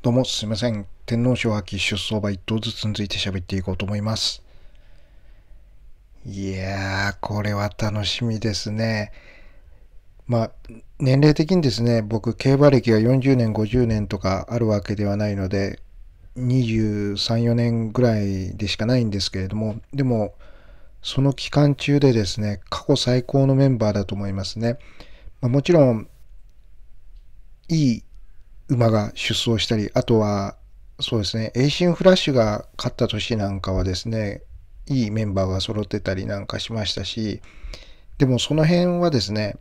どうもすいません。天皇賞秋出走馬1頭ずつについて喋っていこうと思います。いやー、これは楽しみですね。まあ、年齢的にですね、僕、競馬歴が40年、50年とかあるわけではないので、23、4年ぐらいでしかないんですけれども、でも、その期間中でですね、過去最高のメンバーだと思いますね。まあ、もちろん、いい馬が出走したり、あとは、そうですね、エイシンフラッシュが勝った年なんかはですね、いいメンバーが揃ってたりなんかしましたし、でもその辺はですね、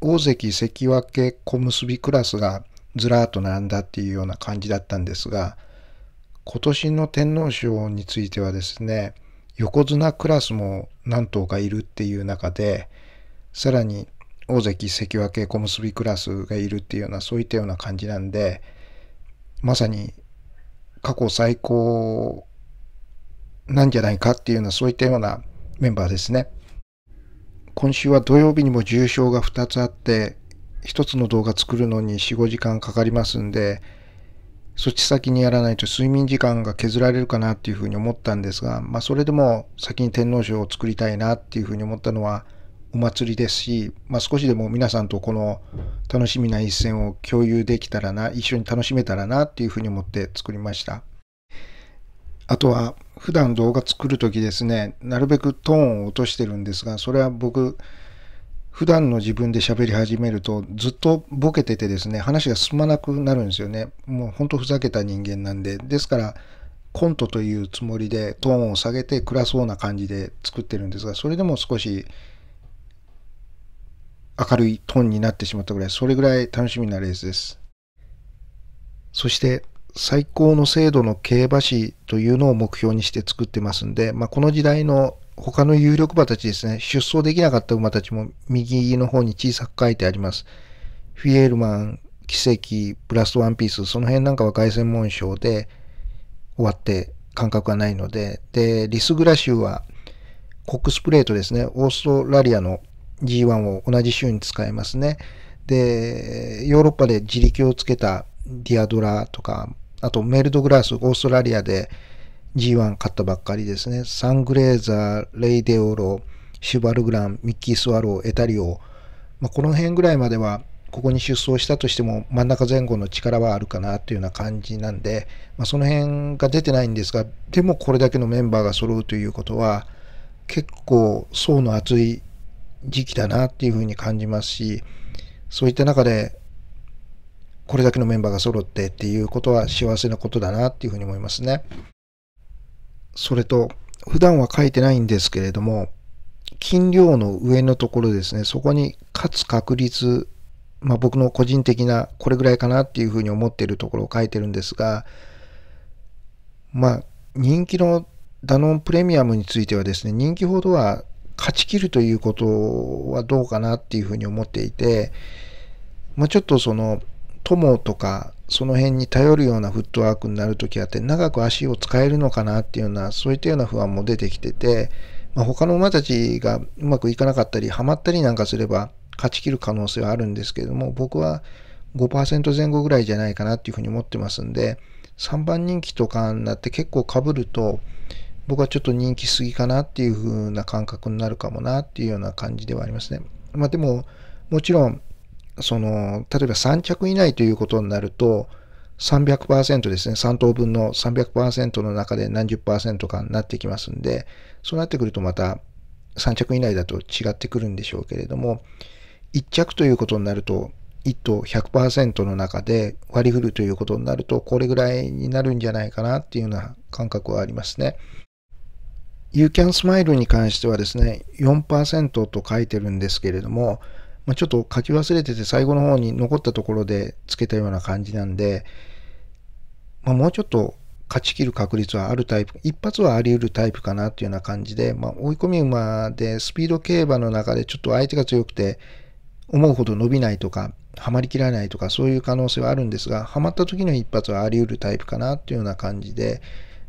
大関、関脇、小結クラスがずらーっと並んだっていうような感じだったんですが、今年の天皇賞についてはですね、横綱クラスも何頭かいるっていう中で、さらに大関関脇小結びクラスがいるっていうようなそういったような感じなんでまさに過去最高なんじゃないかっていうようなそういったようなメンバーですね今週は土曜日にも重症が2つあって1つの動画作るのに45時間かかりますんでそっち先にやらないと睡眠時間が削られるかなっていうふうに思ったんですが、まあ、それでも先に天皇賞を作りたいなっていうふうに思ったのはお祭りですし、まあ、少しでも皆さんとこの楽しみな一戦を共有できたらな、一緒に楽しめたらなっていうふうに思って作りました。あとは、普段動画作るときですね、なるべくトーンを落としてるんですが、それは僕、普段の自分で喋り始めるとずっとボケててですね、話が進まなくなるんですよね。もうほんとふざけた人間なんで。ですから、コントというつもりでトーンを下げて暗そうな感じで作ってるんですが、それでも少し明るいトーンになってしまったぐらい、それぐらい楽しみなレースです。そして、最高の精度の競馬士というのを目標にして作ってますんで、まあ、この時代の他の有力馬たちですね、出走できなかった馬たちも右の方に小さく書いてあります。フィエールマン、奇跡、ブラストワンピース、その辺なんかは凱旋門賞で終わって感覚がないので、で、リス・グラシュはコックスプレートですね、オーストラリアの G1 を同じ週に使えますね。で、ヨーロッパで自力をつけたディアドラとか、あとメルドグラス、オーストラリアで G1 勝ったばっかりですね。サングレーザー、レイデオロ、シュバルグラン、ミッキー・スワロー、エタリオ、まあ、この辺ぐらいまではここに出走したとしても真ん中前後の力はあるかなというような感じなんで、まあ、その辺が出てないんですがでもこれだけのメンバーが揃うということは結構層の厚い時期だなっていうふうに感じますし、そういった中で、これだけのメンバーが揃ってっていうことは幸せなことだなっていうふうに思いますね。それと、普段は書いてないんですけれども、金量の上のところですね、そこに勝つ確率、まあ、僕の個人的なこれぐらいかなっていうふうに思っているところを書いてるんですが、まあ、人気のダノンプレミアムについてはですね、人気ほどは勝ち切るということはどうかなっていうふうに思っていて、まあ、ちょっとその友とかその辺に頼るようなフットワークになるときあって長く足を使えるのかなっていうようなそういったような不安も出てきてて、まあ、他の馬たちがうまくいかなかったりハマったりなんかすれば勝ち切る可能性はあるんですけれども僕は5%前後ぐらいじゃないかなっていうふうに思ってますんで3番人気とかになって結構かぶると僕はちょっと人気すぎかなっていう風な感覚になるかもなっていうような感じではありますね。まあでも、もちろん、その、例えば3着以内ということになると、300%ですね、3等分の300%の中で何十かになってきますんで、そうなってくるとまた3着以内だと違ってくるんでしょうけれども、1着ということになると、1等100%の中で割り振るということになると、これぐらいになるんじゃないかなっていうような感覚はありますね。You can smile に関してはですね、4%と書いてるんですけれども、まあ、ちょっと書き忘れてて最後の方に残ったところでつけたような感じなんで、まあ、もうちょっと勝ち切る確率はあるタイプ、一発はあり得るタイプかなっていうような感じで、まあ、追い込み馬でスピード競馬の中でちょっと相手が強くて思うほど伸びないとか、はまりきらないとかそういう可能性はあるんですが、はまった時の一発はあり得るタイプかなっていうような感じで、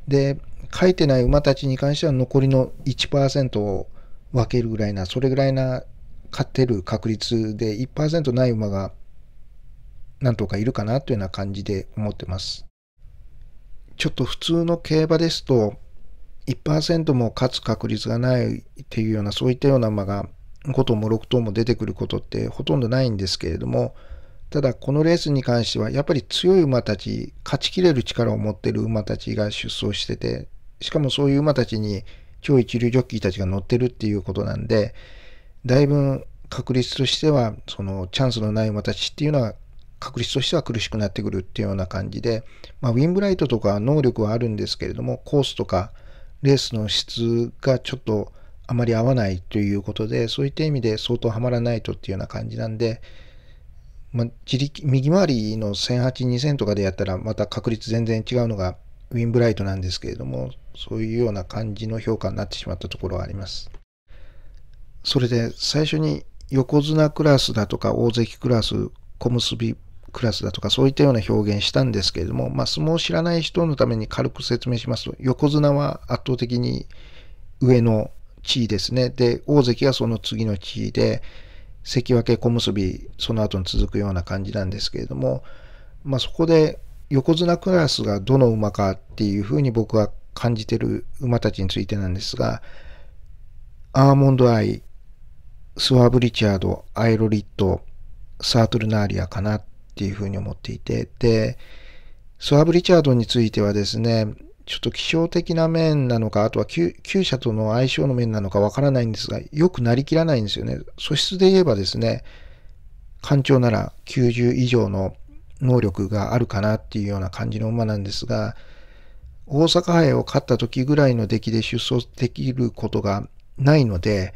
で、書いてない馬たちに関しては残りの1%を分けるぐらいな、それぐらいな勝てる確率で1%ない馬が何とかいるかなというような感じで思ってます。ちょっと普通の競馬ですと1%も勝つ確率がないっていうようなそういったような馬が5頭も6頭も出てくることってほとんどないんですけれどもただこのレースに関してはやっぱり強い馬たち勝ちきれる力を持ってる馬たちが出走しててしかもそういう馬たちに超一流ジョッキーたちが乗ってるっていうことなんでだいぶ確率としてはそのチャンスのない馬たちっていうのは確率としては苦しくなってくるっていうような感じで、まあ、ウィンブライトとか能力はあるんですけれどもコースとかレースの質がちょっとあまり合わないということでそういった意味で相当はまらないとっていうような感じなんでまあ、自力右回りの1008、2000とかでやったらまた確率全然違うのがウィンブライトなんですけれども、そういうような感じの評価になってしまったところはあります。それで最初に横綱クラスだとか大関クラス、小結クラスだとかそういったような表現したんですけれども、まあ、相撲を知らない人のために軽く説明しますと、横綱は圧倒的に上の地位ですね。で、大関はその次の地位で、関脇小結その後に続くような感じなんですけれども、まあ、そこで横綱クラスがどの馬かっていうふうに僕は感じてる馬たちについてなんですがアーモンドアイスワーブ・リチャードアイロリッドサートルナーリアかなっていうふうに思っていてでスワーブ・リチャードについてはですねちょっと気象的な面なのか、あとは旧社との相性の面なのかわからないんですが、よくなりきらないんですよね。素質で言えばですね、官庁なら90以上の能力があるかなっていうような感じの馬なんですが、大阪杯を勝った時ぐらいの出来で出走できることがないので、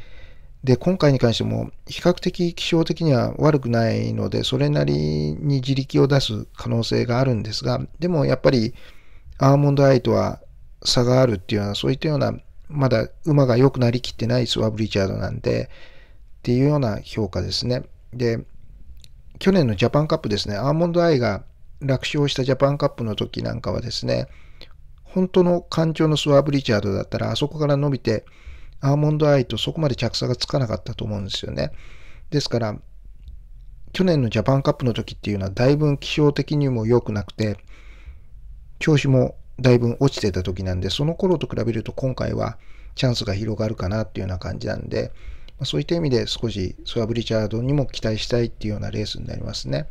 で、今回に関しても比較的気象的には悪くないので、それなりに自力を出す可能性があるんですが、でもやっぱりアーモンドアイとは差があるっていうような、そういったような、まだ馬が良くなりきってないスワブリチャードなんで、っていうような評価ですね。で、去年のジャパンカップですね、アーモンドアイが楽勝したジャパンカップの時なんかはですね、本当の干潮のスワブリチャードだったら、あそこから伸びて、アーモンドアイとそこまで着差がつかなかったと思うんですよね。ですから、去年のジャパンカップの時っていうのは、だいぶ気象的にも良くなくて、調子もだいぶ落ちてた時なんで、その頃と比べると今回はチャンスが広がるかなっていうような感じなんで、そういった意味で少しスワブ・リチャードにも期待したいっていうようなレースになりますね。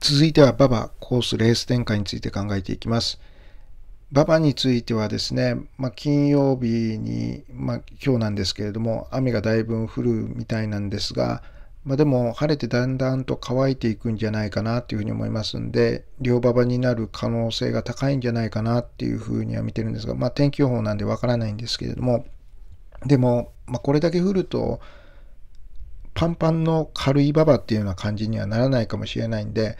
続いては馬場コースレース展開について考えていきます。馬場についてはですね、まあ、金曜日に、まあ、今日なんですけれども、雨がだいぶ降るみたいなんですが、まあ、でも晴れてだんだんと乾いていくんじゃないかなっていうふうに思いますんで、両馬場になる可能性が高いんじゃないかなっていうふうには見てるんですが、まあ、天気予報なんでわからないんですけれども、でも、まあ、これだけ降ると、パンパンの軽い馬場っていうような感じにはならないかもしれないんで、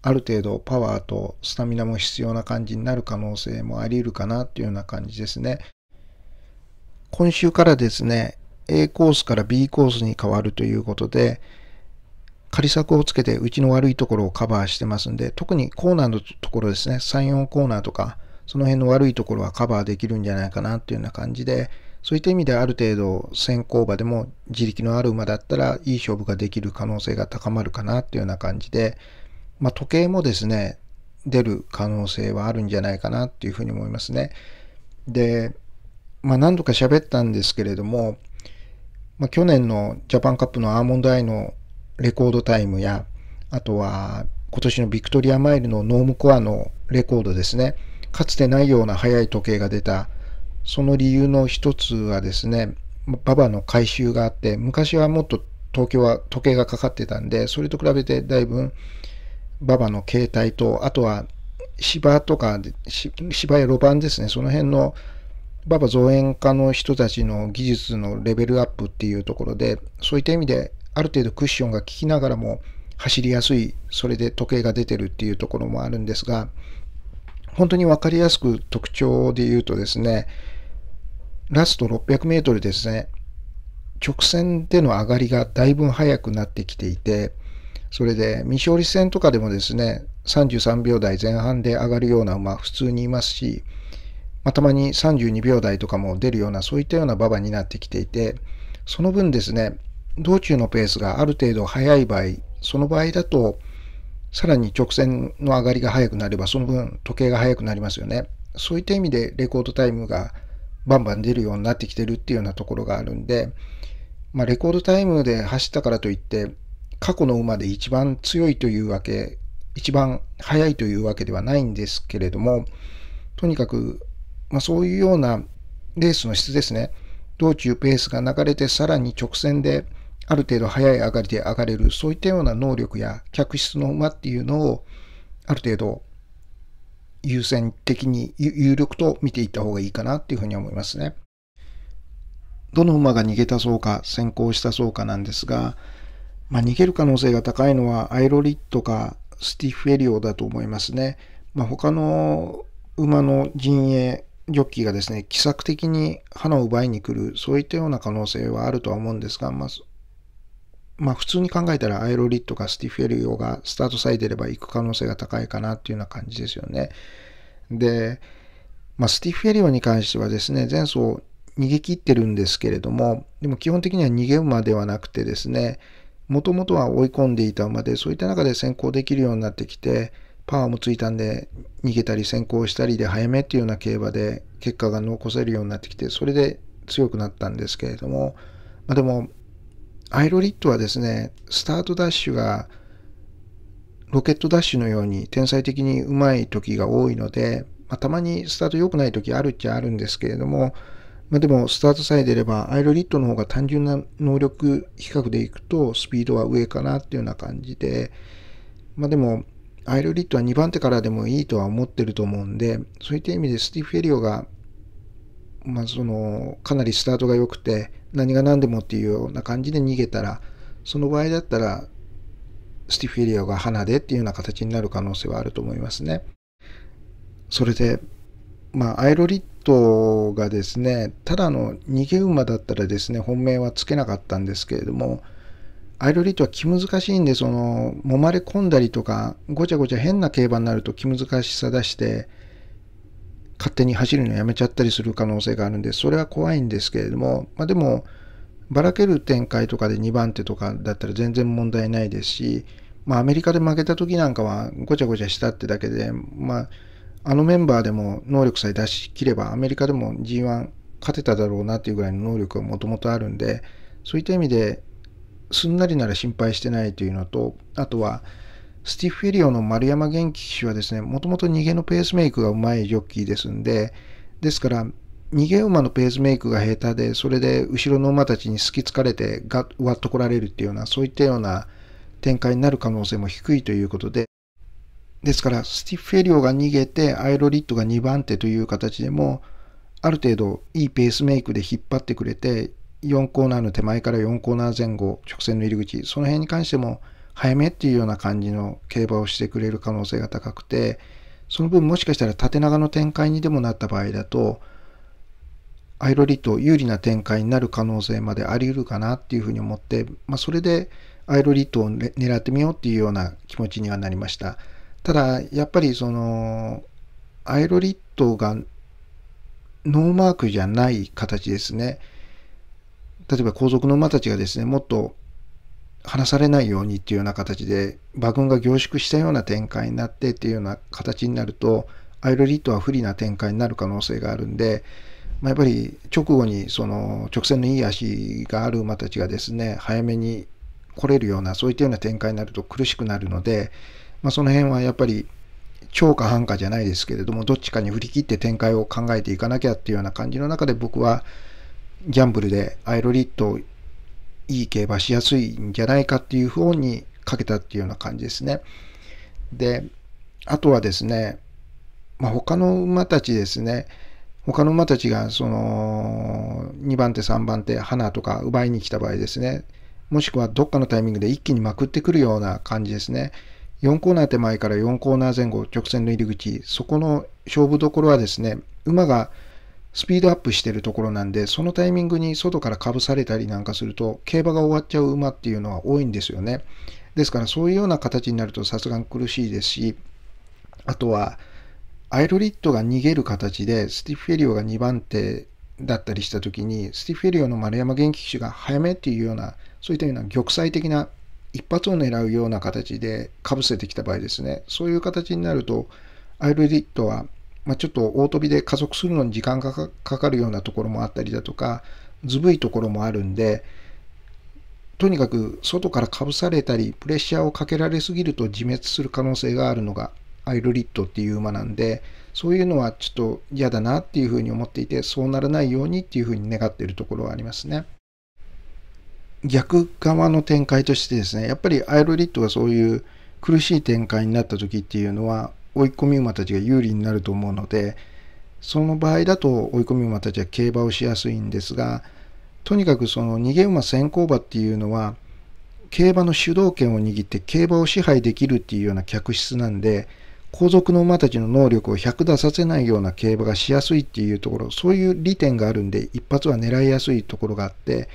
ある程度パワーとスタミナも必要な感じになる可能性もあり得るかなっていうような感じですね。今週からですね、A コースから B コースに変わるということで、仮策をつけてうちの悪いところをカバーしてますんで、特にコーナーのところですね、3、4コーナーとか、その辺の悪いところはカバーできるんじゃないかなっていうような感じで、そういった意味である程度先行馬でも自力のある馬だったらいい勝負ができる可能性が高まるかなっていうような感じで、まあ、時計もですね、出る可能性はあるんじゃないかなっていうふうに思いますね。で、まあ、何度か喋ったんですけれども、まあ、去年のジャパンカップのアーモンドアイのレコードタイムや、あとは今年のビクトリアマイルのノームコアのレコードですね。かつてないような速い時計が出た。その理由の一つはですね、ババの回収があって、昔はもっと東京は時計がかかってたんで、それと比べてだいぶババの携帯と、あとは芝とか、芝や路盤ですね、その辺の馬場造園家の人たちの技術のレベルアップっていうところで、そういった意味で、ある程度クッションが効きながらも走りやすい、それで時計が出てるっていうところもあるんですが、本当に分かりやすく特徴で言うとですね、ラスト600 m ですね、直線での上がりがだいぶ速くなってきていて、それで未勝利戦とかでもですね、33秒台前半で上がるような馬、普通にいますし、まあ、たまに32秒台とかも出るような、そういったような馬場になってきていて、その分ですね、道中のペースがある程度速い場合、その場合だと、さらに直線の上がりが速くなれば、その分時計が速くなりますよね。そういった意味でレコードタイムがバンバン出るようになってきてるっていうようなところがあるんで、まあ、レコードタイムで走ったからといって、過去の馬で一番強いというわけ、一番速いというわけではないんですけれども、とにかくまあ、そういうようなレースの質ですね。道中ペースが流れてさらに直線である程度速い上がりで上がれる、そういったような能力や客室の馬っていうのをある程度優先的に有力と見ていった方がいいかなっていうふうに思いますね。どの馬が逃げたそうか、先行したそうかなんですが、まあ、逃げる可能性が高いのはアイロリットかスティフエリオだと思いますね。まあ、他の馬の陣営ジョッキーがですね、奇策的に花を奪いに来る、そういったような可能性はあるとは思うんですが、まあ、まあ、普通に考えたらアイロリッドかスティフェリオがスタートさえ出れば行く可能性が高いかなっていうような感じですよね。で、まあ、スティフェリオに関してはですね、前走逃げ切ってるんですけれども、でも基本的には逃げ馬ではなくてですね、もともとは追い込んでいた馬で、そういった中で先行できるようになってきて、パワーもついたんで逃げたり先行したりで早めっていうような競馬で結果が残せるようになってきてそれで強くなったんですけれども、まあ、でもアイロリッドはですねスタートダッシュがロケットダッシュのように天才的にうまい時が多いので、まあ、たまにスタート良くない時あるっちゃあるんですけれども、まあ、でもスタートさえ出ればアイロリッドの方が単純な能力比較でいくとスピードは上かなっていうような感じでまあでもアイル・リットは2番手からでもいいとは思ってると思うんで、そういった意味でスティフ・エリオが、まあ、その、かなりスタートが良くて、何が何でもっていうような感じで逃げたら、その場合だったら、スティフ・エリオが花でっていうような形になる可能性はあると思いますね。それで、まあ、アイロリットがですね、ただの逃げ馬だったらですね、本命はつけなかったんですけれども、アイルリットは気難しいんで、その、揉まれ込んだりとか、ごちゃごちゃ変な競馬になると気難しさ出して、勝手に走るのやめちゃったりする可能性があるんで、それは怖いんですけれども、まあでも、ばらける展開とかで2番手とかだったら全然問題ないですし、まあアメリカで負けた時なんかはごちゃごちゃしたってだけで、まあ、あのメンバーでも能力さえ出し切れば、アメリカでも G1 勝てただろうなっていうぐらいの能力がもともとあるんで、そういった意味で、すんなりなら心配してないというのと、あとは、スティッフィリオの丸山元気騎手はですね、もともと逃げのペースメイクがうまいジョッキーですんで、ですから、逃げ馬のペースメイクが下手で、それで後ろの馬たちにきつかれてがッ、わっと来られるっていうような、そういったような展開になる可能性も低いということで、ですから、スティッフエリオが逃げて、アイロリッドが2番手という形でも、ある程度いいペースメイクで引っ張ってくれて、4コーナーの手前から4コーナー前後、直線の入り口、その辺に関しても早めっていうような感じの競馬をしてくれる可能性が高くて、その分もしかしたら縦長の展開にでもなった場合だと、アイロリと有利な展開になる可能性まであり得るかなっていうふうに思って、まあ、それでアイロリットを狙ってみようっていうような気持ちにはなりました。ただ、やっぱりその、アイロリットがノーマークじゃない形ですね。例えば皇族の馬たちがですね、もっと離されないようにっていうような形で、馬群が凝縮したような展開になってっていうような形になると、アイロリットは不利な展開になる可能性があるんで、まあ、やっぱり直後にその直線のいい足がある馬たちがですね、早めに来れるような、そういったような展開になると苦しくなるので、まあ、その辺はやっぱり超か半かじゃないですけれども、どっちかに振り切って展開を考えていかなきゃっていうような感じの中で僕は、ギャンブルでアイロリットいい競馬しやすいんじゃないかっていう方にかけたっていうような感じですね。で、あとはですね、まあ、他の馬たちですね、他の馬たちがその2番手、3番手、花とか奪いに来た場合ですね、もしくはどっかのタイミングで一気にまくってくるような感じですね。4コーナー手前から4コーナー前後、直線の入り口、そこの勝負どころはですね、馬がスピードアップしてるところなんで、そのタイミングに外からかぶされたりなんかすると、競馬が終わっちゃう馬っていうのは多いんですよね。ですからそういうような形になるとさすがに苦しいですし、あとは、アイロリッドが逃げる形で、スティフェリオが2番手だったりした時に、スティフェリオの丸山元気騎手が早めっていうような、そういったような玉砕的な一発を狙うような形でかぶせてきた場合ですね、そういう形になると、アイルリッドはまあ、ちょっと大飛びで加速するのに時間がかかるようなところもあったりだとか、ずぶいところもあるんで、とにかく外からかぶされたり、プレッシャーをかけられすぎると自滅する可能性があるのがアイルリットっていう馬なんで、そういうのはちょっと嫌だなっていうふうに思っていて、そうならないようにっていうふうに願っているところはありますね。逆側の展開としてですね、やっぱりアイルリットがそういう苦しい展開になった時っていうのは、追い込み馬たちが有利になると思うのでその場合だと追い込み馬たちは競馬をしやすいんですがとにかくその逃げ馬先行馬っていうのは競馬の主導権を握って競馬を支配できるっていうような客室なんで後続の馬たちの能力を100出させないような競馬がしやすいっていうところそういう利点があるんで一発は狙いやすいところがあって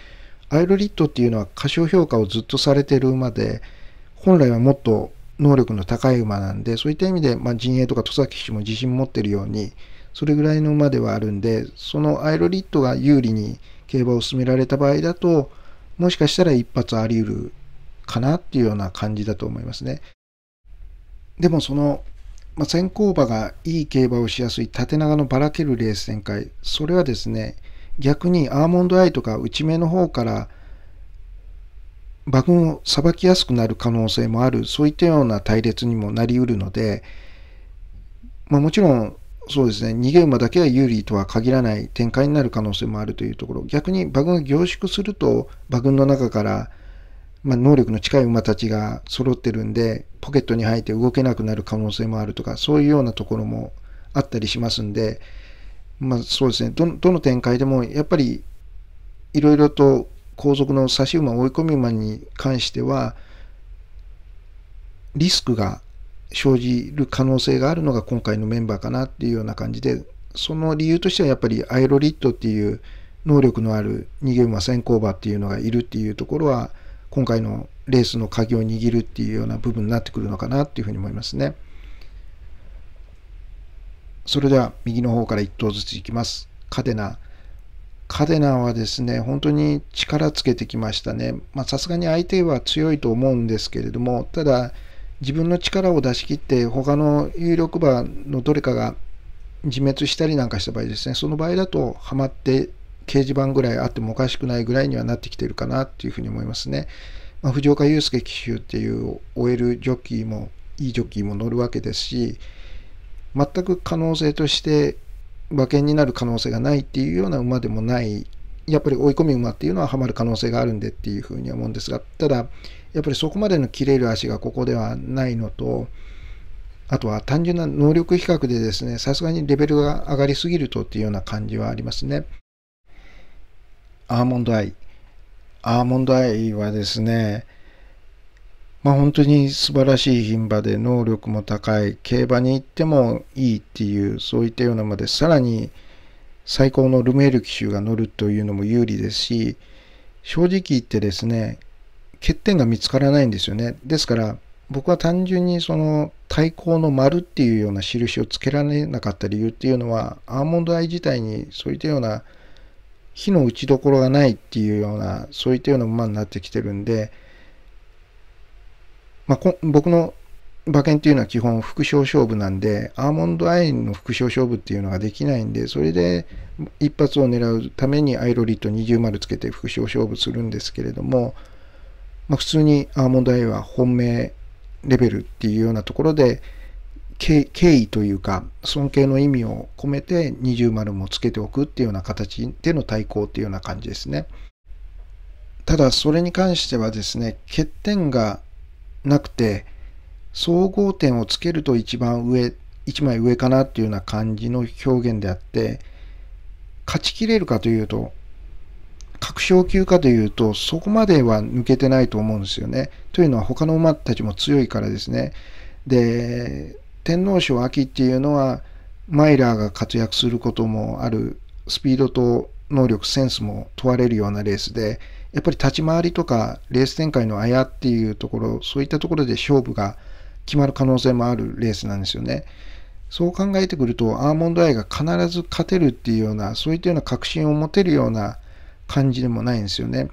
アイロリッドっていうのは過小評価をずっとされてる馬で本来はもっと能力の高い馬なんで、そういった意味で、まあ、陣営とか戸崎騎手も自信持ってるように、それぐらいの馬ではあるんで、そのアイロリッドが有利に競馬を進められた場合だと、もしかしたら一発あり得るかなっていうような感じだと思いますね。でもその、まあ、先行馬がいい競馬をしやすい縦長のばらけるレース展開、それはですね、逆にアーモンドアイとか内目の方から馬群をさばきやすくなる可能性もある、そういったような隊列にもなりうるので、まあ、もちろん、そうですね、逃げ馬だけは有利とは限らない展開になる可能性もあるというところ、逆に馬群が凝縮すると、馬群の中から、まあ、能力の近い馬たちが揃ってるんで、ポケットに入って動けなくなる可能性もあるとか、そういうようなところもあったりしますんで、まあ、そうですね、どの展開でもやっぱりいろいろと後続の差し馬追い込み馬に関してはリスクが生じる可能性があるのが今回のメンバーかなっていうような感じでその理由としてはやっぱりアイロリットっていう能力のある逃げ馬先行馬っていうのがいるっていうところは今回のレースの鍵を握るっていうような部分になってくるのかなっていうふうに思いますね。それでは右の方から1頭ずついきます。カデナ、カデナはですね、本当に力つけてきましたね。まさすがに相手は強いと思うんですけれども、ただ、自分の力を出し切って、他の有力馬のどれかが自滅したりなんかした場合ですね、その場合だと、ハマって、掲示板ぐらいあってもおかしくないぐらいにはなってきてるかなっていうふうに思いますね。まあ、藤岡祐介騎手っていう OL ジョッキーも、いいジョッキーも乗るわけですし、全く可能性として馬券になる可能性がないっていうような馬でもないやっぱり追い込み馬っていうのははまる可能性があるんでっていうふうには思うんですがただやっぱりそこまでの切れる足がここではないのとあとは単純な能力比較でですねさすがにレベルが上がりすぎるとっていうような感じはありますねアーモンドアイアーモンドアイはですねまあ、本当に素晴らしい牝馬で能力も高い競馬に行ってもいいっていうそういったような馬でさらに最高のルメール騎手が乗るというのも有利ですし正直言ってですね欠点が見つからないんですよねですから僕は単純にその対抗の丸っていうような印をつけられなかった理由っていうのはアーモンドアイ自体にそういったような火の打ちどころがないっていうようなそういったような馬になってきてるんでまあ、僕の馬券っていうのは基本副賞勝負なんで、アーモンドアイの副賞勝負っていうのができないんで、それで一発を狙うためにアイロリット20丸つけて副賞勝負するんですけれども、まあ、普通にアーモンドアイは本命レベルっていうようなところで、敬意というか、尊敬の意味を込めて20丸もつけておくっていうような形での対抗っていうような感じですね。ただ、それに関してはですね、欠点がなくて、総合点をつけると一番上、一枚上かなっていうような感じの表現であって、勝ちきれるかというと、確証級かというと、そこまでは抜けてないと思うんですよね。というのは他の馬たちも強いからですね。で、天皇賞秋っていうのは、マイラーが活躍することもある、スピードと能力、センスも問われるようなレースで、やっぱり立ち回りとかレース展開のあやっていうところ、そういったところで勝負が決まる可能性もあるレースなんですよね。そう考えてくると、アーモンドアイが必ず勝てるっていうような、そういったような確信を持てるような感じでもないんですよね。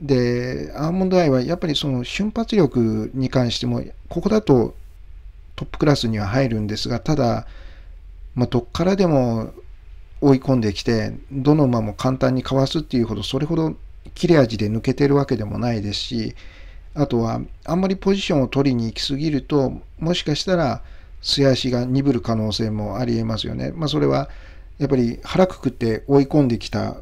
で、アーモンドアイはやっぱりその瞬発力に関しても、ここだとトップクラスには入るんですが、ただ、まあ、どっからでも追い込んできて、どの馬も簡単にかわすっていうほど、それほど切れ味で抜けてるわけでもないですし、あとはあんまりポジションを取りに行き過ぎると、もしかしたら素足が鈍る可能性もありえますよね。まあ、それはやっぱり腹くくって追い込んできた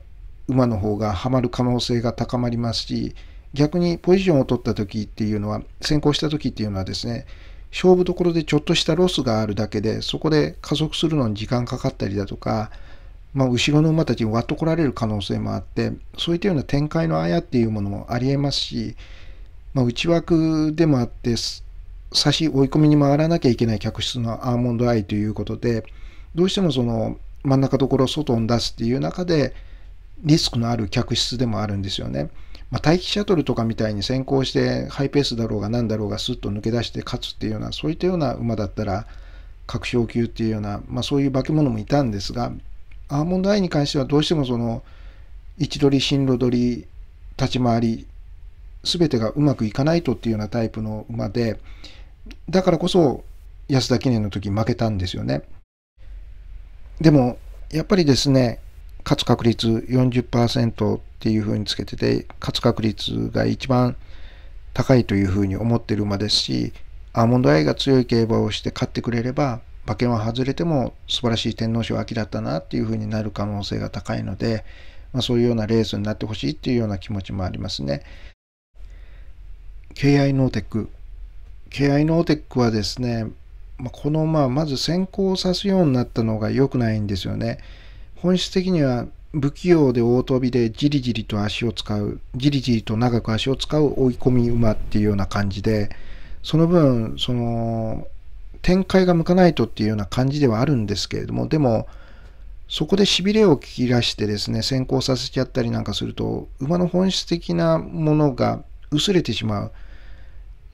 馬の方がはまる可能性が高まりますし、逆にポジションを取った時っていうのは、先行した時っていうのはですね、勝負どころでちょっとしたロスがあるだけで、そこで加速するのに時間かかったりだとか、まあ、後ろの馬たちに割っと来られる可能性もあって、そういったような展開のあやっていうものもありえますし、まあ、内枠でもあって、差し追い込みに回らなきゃいけない客室のアーモンドアイということで、どうしてもその真ん中ところ外に出すっていう中で、リスクのある客室でもあるんですよね。まあ、待機シャトルとかみたいに先行してハイペースだろうが何だろうがスッと抜け出して勝つっていうようなそういったような馬だったら確証級っていうような、まあ、そういう化け物もいたんですがアーモンドアイに関してはどうしてもその位置取り、進路取り、立ち回り、全てがうまくいかないとっていうようなタイプの馬で、だからこそ安田記念の時負けたんですよね。でも、やっぱりですね、勝つ確率40%っていうふうにつけてて、勝つ確率が一番高いというふうに思ってる馬ですし、アーモンドアイが強い競馬をして勝ってくれれば、馬券は外れても素晴らしい天皇賞秋だったなっていう風になる可能性が高いので、まあ、そういうようなレースになってほしいっていうような気持ちもありますね。KI ノーテック。KI ノーテックはですね、まこのまあまず先行を指すようになったのが良くないんですよね。本質的には不器用で大飛びでじりじりと足を使う、じりじりと長く足を使う追い込み馬っていうような感じで、その分、その展開が向かないとっていうような感じではあるんですけれども、でも、そこでしびれを切らしてですね、先行させちゃったりなんかすると、馬の本質的なものが薄れてしまう。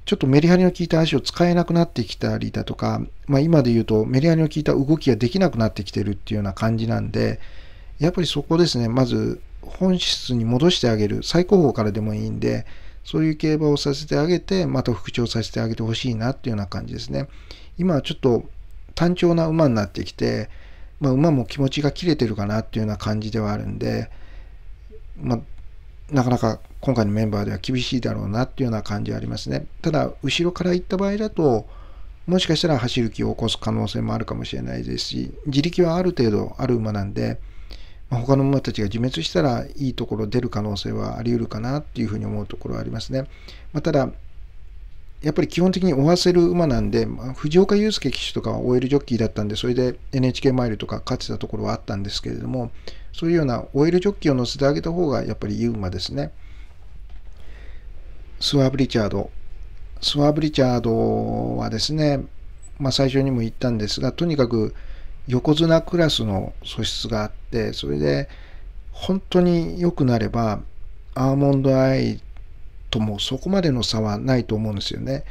ちょっとメリハリの効いた足を使えなくなってきたりだとか、まあ、今で言うとメリハリの効いた動きができなくなってきてるっていうような感じなんで、やっぱりそこですね、まず本質に戻してあげる、最高峰からでもいいんで、そういう競馬をさせてあげて、また復調させてあげてほしいなっていうような感じですね。今はちょっと単調な馬になってきて、まあ、馬も気持ちが切れてるかなっていうような感じではあるんで、まあ、なかなか今回のメンバーでは厳しいだろうなっていうような感じはありますね。ただ、後ろから行った場合だと、もしかしたら走る気を起こす可能性もあるかもしれないですし、自力はある程度ある馬なんで、他の馬たちが自滅したらいいところ出る可能性はあり得るかなっていうふうに思うところはありますね。まあ、ただ、やっぱり基本的に追わせる馬なんで、まあ、藤岡祐介騎手とかは OL ジョッキーだったんで、それで NHK マイルとか勝ってたところはあったんですけれども、そういうような OL ジョッキーを乗せてあげた方がやっぱりいい馬ですね。スワーブ・リチャード。スワーブ・リチャードはですね、まあ、最初にも言ったんですが、とにかく横綱クラスの素質があって、それで本当に良くなれば、アーモンドアイともそこまでの差はないと思うんですよね。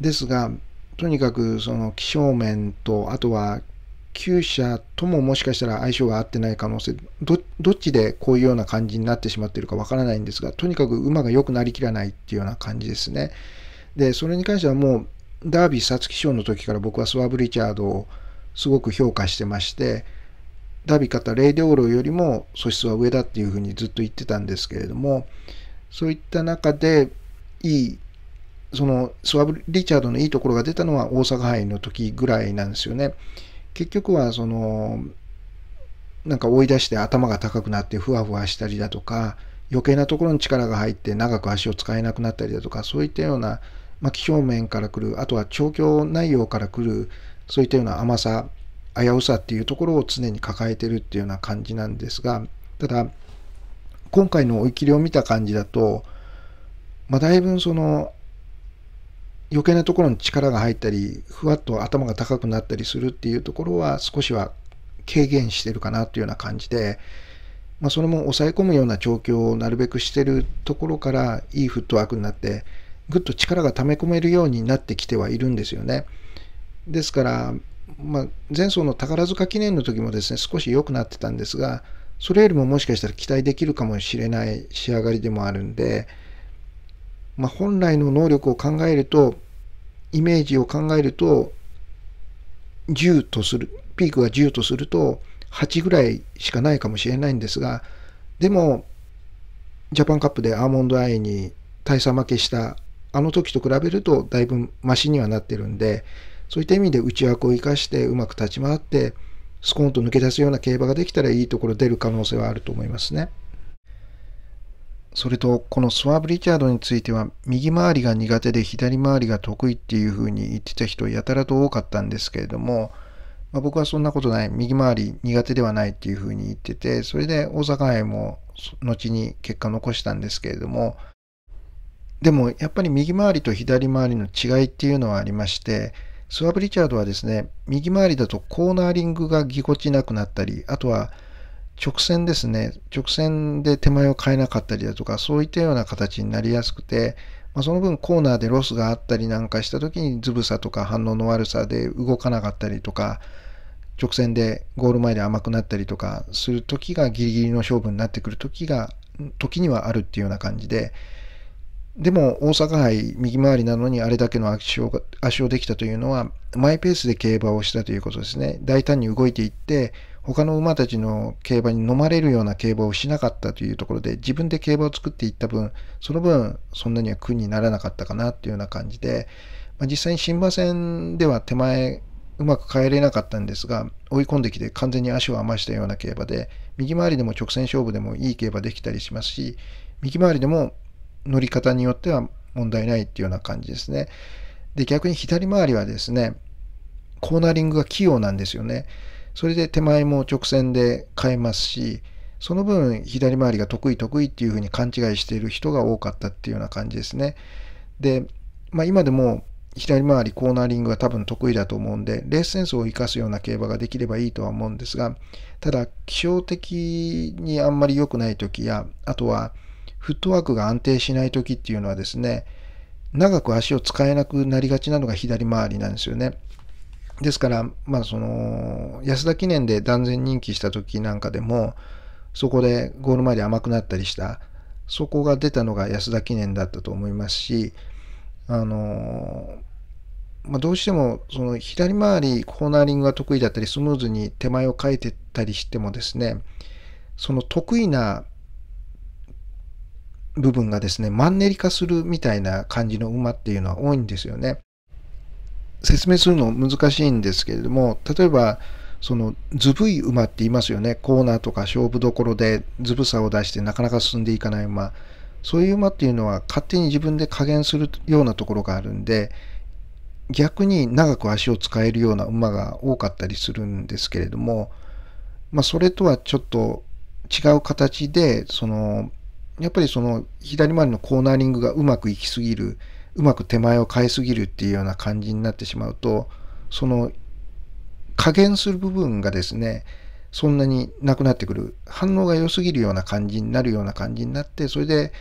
ですが、とにかくその気象面と、あとは旧車とももしかしたら相性が合ってない可能性、どっちでこういうような感じになってしまってるかわからないんですが、とにかく馬が良くなりきらないっていうような感じですね。で、それに関してはもう、ダービー皐月賞の時から僕はスワブ・リチャードをすごく評価してまして、ダービー勝ったレイデオーよりも素質は上だっていうふうにずっと言ってたんですけれども、そういった中で、いい、そのスワブ・リチャードのいいところが出たのは大阪杯の時ぐらいなんですよね。結局は、その、なんか追い出して頭が高くなってふわふわしたりだとか、余計なところに力が入って長く足を使えなくなったりだとか、そういったような、ま気表面から来る、あとは調教内容から来る、そういったような甘さ、危うさっていうところを常に抱えてるっていうような感じなんですが、ただ、今回の追い切りを見た感じだと、まあ、だいぶその、余計なところに力が入ったり、ふわっと頭が高くなったりするっていうところは少しは軽減してるかなというような感じで、まあ、それも抑え込むような調教をなるべくしてるところからいいフットワークになってぐっと力が溜め込めるようになってきてはいるんですよね。ですから、まあ、前走の宝塚記念の時もですね少し良くなってたんですがそれよりももしかしたら期待できるかもしれない仕上がりでもあるんで、まあ、本来の能力を考えると、イメージを考えると、10とする、ピークが10とすると、8ぐらいしかないかもしれないんですが、でも、ジャパンカップでアーモンドアイに大差負けしたあの時と比べるとだいぶマシにはなってるんで、そういった意味で内枠を生かしてうまく立ち回って、スコンと抜け出すような競馬ができたらいいところ出る可能性はあると思いますね。それと、このスワーブ・リチャードについては、右回りが苦手で左回りが得意っていうふうに言ってた人やたらと多かったんですけれども、まあ、僕はそんなことない、右回り苦手ではないっていうふうに言ってて、それで大阪杯も後に結果残したんですけれども、でもやっぱり右回りと左回りの違いっていうのはありまして、スワブ・リチャードはですね、右回りだとコーナーリングがぎこちなくなったり、あとは直線ですね、直線で手前を変えなかったりだとか、そういったような形になりやすくて、まあ、その分コーナーでロスがあったりなんかした時にずぶさとか反応の悪さで動かなかったりとか、直線でゴール前で甘くなったりとかする時がギリギリの勝負になってくる時が、時にはあるっていうような感じで、でも大阪杯右回りなのにあれだけの圧勝圧勝できたというのはマイペースで競馬をしたということですね大胆に動いていって他の馬たちの競馬に飲まれるような競馬をしなかったというところで自分で競馬を作っていった分その分そんなには苦にならなかったかなっていうような感じで、まあ、実際に新馬戦では手前うまく変えれなかったんですが追い込んできて完全に足を余したような競馬で右回りでも直線勝負でもいい競馬できたりしますし右回りでも乗り方によっては問題ないっていうような感じですね。で、逆に左回りはですね、コーナリングが器用なんですよね。それで手前も直線で変えますし、その分左回りが得意得意っていうふうに勘違いしている人が多かったっていうような感じですね。で、まあ、今でも左回りコーナーリングは多分得意だと思うんで、レースセンスを生かすような競馬ができればいいとは思うんですが、ただ気象的にあんまり良くない時や、あとはフットワークが安定しない時っていうのはですね、長く足を使えなくなりがちなのが左回りなんですよね。ですから、まあその、安田記念で断然人気した時なんかでも、そこでゴール前で甘くなったりした、そこが出たのが安田記念だったと思いますし、あの、まあ、どうしてもその左回りコーナーリングが得意だったりスムーズに手前をかいてたりしてもですねその得意な部分がですね、マンネリ化するみたいな感じの馬っていうのは多いんですよね。説明するの難しいんですけれども、例えば、そのずぶい馬って言いますよね。コーナーとか勝負どころでずぶさを出してなかなか進んでいかない馬。そういう馬っていうのは勝手に自分で加減するようなところがあるんで、逆に長く足を使えるような馬が多かったりするんですけれども、まあ、それとはちょっと違う形で、そのやっぱりその左回りのコーナーリングがうまくいきすぎる、うまく手前を変えすぎるっていうような感じになってしまうと、その加減する部分がですね、そんなになくなってくる。反応が良すぎるような感じになるような感じになって、それで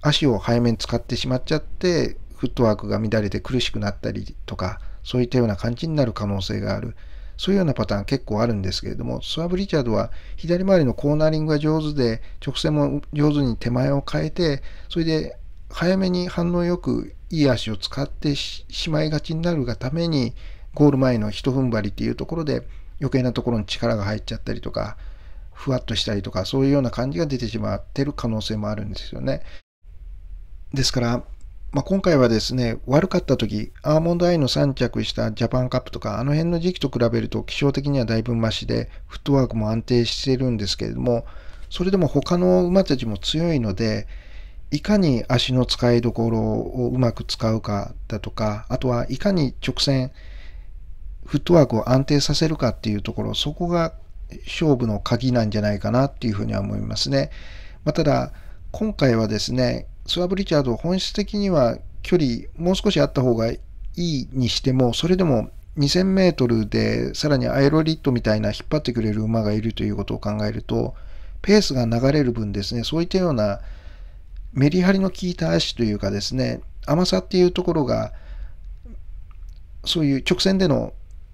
足を早めに使ってしまっちゃって、フットワークが乱れて苦しくなったりとか、そういったような感じになる可能性がある。そういうようなパターン結構あるんですけれども、スワブ・リチャードは左回りのコーナリングが上手で、直線も上手に手前を変えて、それで早めに反応よくいい足を使ってしまいがちになるがために、ゴール前の一踏ん張りっていうところで余計なところに力が入っちゃったりとか、ふわっとしたりとか、そういうような感じが出てしまってる可能性もあるんですよね。ですから、まあ、今回はですね、悪かった時、アーモンドアイの3着したジャパンカップとか、あの辺の時期と比べると気象的にはだいぶマシで、フットワークも安定してるんですけれども、それでも他の馬たちも強いので、いかに足の使いどころをうまく使うかだとか、あとはいかに直線、フットワークを安定させるかっていうところ、そこが勝負の鍵なんじゃないかなっていうふうには思いますね。まあ、ただ、今回はですね、スワブ・リチャード本質的には距離もう少しあった方がいいにしてもそれでも2 0 0 0メートルでさらにアイロリッドみたいな引っ張ってくれる馬がいるということを考えるとペースが流れる分ですねそういったようなメリハリの効いた足というかですね甘さっていうところがそういう直線での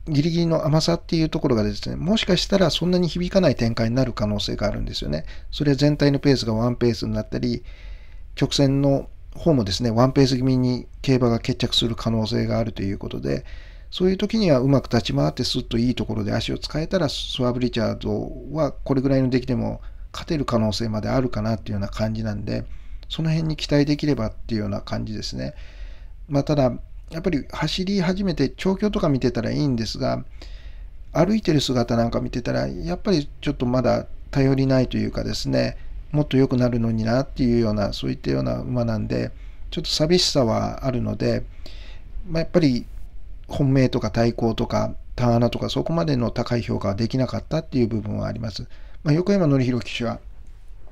ギリギリの甘さっていうところがですね、もしかしたらそんなに響かない展開になる可能性があるんですよね。それは全体のペースがワンペースになったり、直線の方もですね、ワンペース気味に競馬が決着する可能性があるということで、そういう時にはうまく立ち回ってすっといいところで足を使えたら、スワブ・リチャードはこれぐらいの出来でも勝てる可能性まであるかなっていうような感じなんで、その辺に期待できればっていうような感じですね。まあ、ただ、やっぱり走り始めて調教とか見てたらいいんですが、歩いてる姿なんか見てたら、やっぱりちょっとまだ頼りないというかですね、もっと良くなるのになっていうようなそういったような馬なんでちょっと寂しさはあるので、まあ、やっぱり本命とか対抗とかターナとかそこまでの高い評価はできなかったっていう部分はあります。まあ、横山典弘騎手は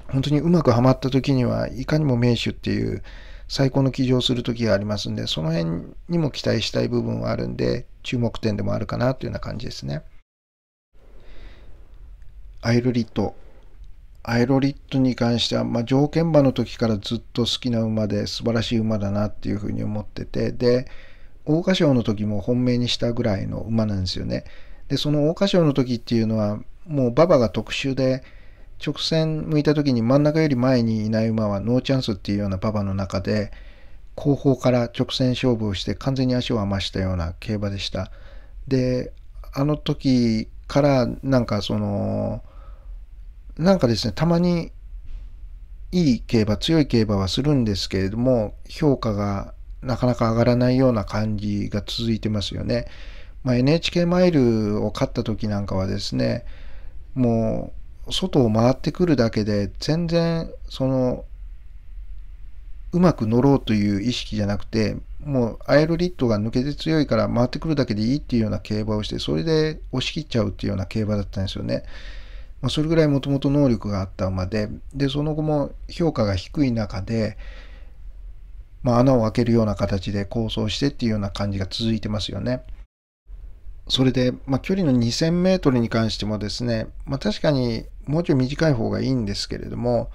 本当にうまくはまった時にはいかにも名手っていう最高の騎乗する時がありますんでその辺にも期待したい部分はあるんで注目点でもあるかなというような感じですね。アイルリットアイロリットに関しては、まあ、条件馬の時からずっと好きな馬で素晴らしい馬だなっていうふうに思っててで桜花賞の時も本命にしたぐらいの馬なんですよねでその桜花賞の時っていうのはもう馬場が特殊で直線向いた時に真ん中より前にいない馬はノーチャンスっていうような馬場の中で後方から直線勝負をして完全に足を余したような競馬でしたであの時からなんかそのなんかですね、たまにいい競馬、強い競馬はするんですけれども、評価がなかなか上がらないような感じが続いてますよね。まあ、NHK マイルを勝った時なんかはですね、もう外を回ってくるだけで全然そのうまく乗ろうという意識じゃなくてもうアイロリッドが抜けて強いから回ってくるだけでいいっていうような競馬をしてそれで押し切っちゃうっていうような競馬だったんですよね。まあ、それぐらいもともと能力があった馬で、で、その後も評価が低い中で、まあ、穴を開けるような形で構想してっていうような感じが続いてますよね。それで、まあ、距離の2000メートルに関してもですね、まあ、確かにもうちょい短い方がいいんですけれども、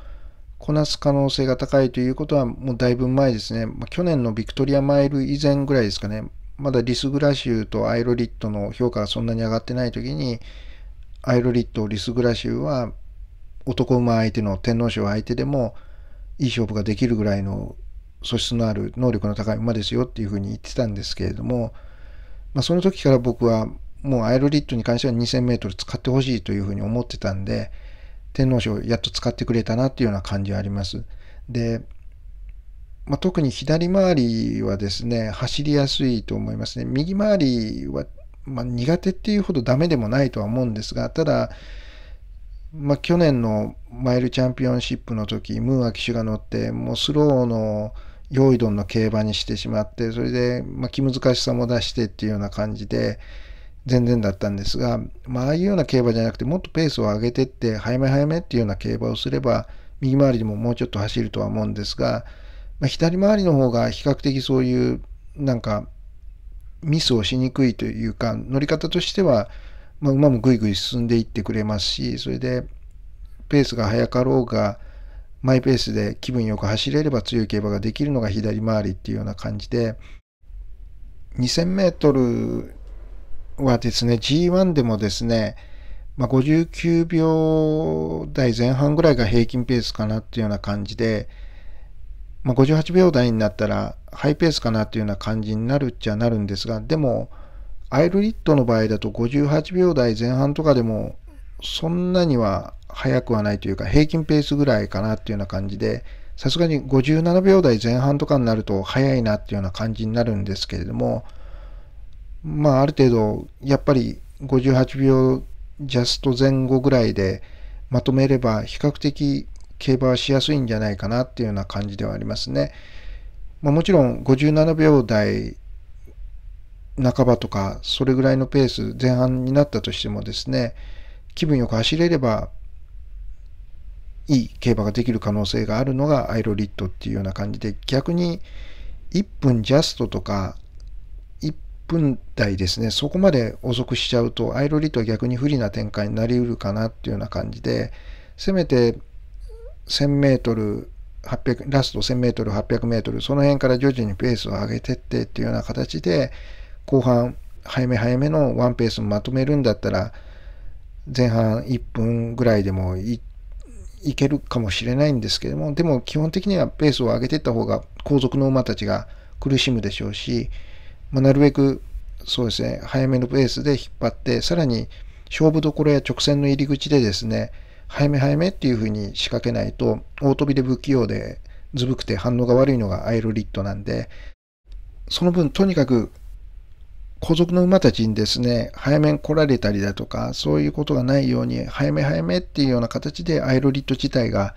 こなす可能性が高いということはもうだいぶ前ですね、まあ、去年のビクトリアマイル以前ぐらいですかね、まだリス・グラシューとアイロリットの評価がそんなに上がってない時に、アイロリット・リス・グラシューは男馬相手の天皇賞相手でもいい勝負ができるぐらいの素質のある能力の高い馬ですよっていうふうに言ってたんですけれども、まあ、その時から僕はもうアイロリットに関しては 2000m 使ってほしいというふうに思ってたんで天皇賞やっと使ってくれたなっていうような感じはあります。で、まあ、特に左回りはですね走りやすいと思いますね。右回りはまあ、苦手っていうほどダメでもないとは思うんですが、ただ、まあ、去年のマイルチャンピオンシップの時、ムーア騎手が乗って、もうスローの用意ドンの競馬にしてしまって、それで、まあ、気難しさも出してっていうような感じで、全然だったんですが、まあ、ああいうような競馬じゃなくて、もっとペースを上げてって、早め早めっていうような競馬をすれば、右回りでももうちょっと走るとは思うんですが、まあ、左回りの方が比較的そういう、なんか、ミスをしにくいというか、乗り方としては、まあ、馬もぐいぐい進んでいってくれますし、それでペースが速かろうが、マイペースで気分よく走れれば強い競馬ができるのが左回りっていうような感じで、2000メートルはですね、G1 でもですね、まあ、59秒台前半ぐらいが平均ペースかなっていうような感じで、まあ、58秒台になったらハイペースかなっていうような感じになるっちゃなるんですが、でも、アイルリットの場合だと58秒台前半とかでもそんなには速くはないというか平均ペースぐらいかなっていうような感じでさすがに57秒台前半とかになると速いなっていうような感じになるんですけれどもまあある程度やっぱり58秒ジャスト前後ぐらいでまとめれば比較的競馬はしやすいんじゃないかなっていうような感じではありますね。まあ、もちろん57秒台半ばとか、それぐらいのペース前半になったとしてもですね、気分よく走れれば、いい競馬ができる可能性があるのがアイロリットっていうような感じで、逆に1分ジャストとか、1分台ですね、そこまで遅くしちゃうと、アイロリットは逆に不利な展開になりうるかなっていうような感じで、せめて1000メートル、800ラスト1000メートル、800メートル、その辺から徐々にペースを上げてってっていうような形で、後半、早め早めのワンペースまとめるんだったら、前半1分ぐらいでもいいけるかもしれないんですけども、でも基本的にはペースを上げてった方が後続の馬たちが苦しむでしょうし、まあ、なるべくそうですね、早めのペースで引っ張って、さらに勝負どころや直線の入り口でですね、早め早めっていう風に仕掛けないと、大飛びで不器用で、ずぶくて反応が悪いのがアイロリットなんで、その分とにかく後続の馬たちにですね、早めに来られたりだとか、そういうことがないように、早め早めっていうような形でアイロリット自体が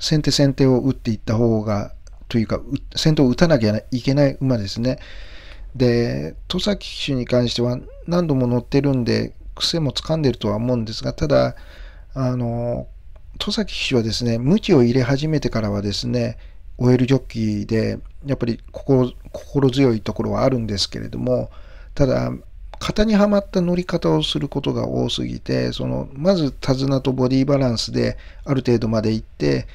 先手先手を打っていった方が、というか、先手を打たなきゃいけない馬ですね。で、戸崎騎手に関しては何度も乗ってるんで、癖もつかんでるとは思うんですが、ただ、あの、戸崎騎手はですね、無知を入れ始めてからはですね、オエルジョッキーで、やっぱり心心強いところはあるんですけれども、ただ、型にはまった乗り方をすることが多すぎて、その、まず手綱とボディバランスである程度まで行って、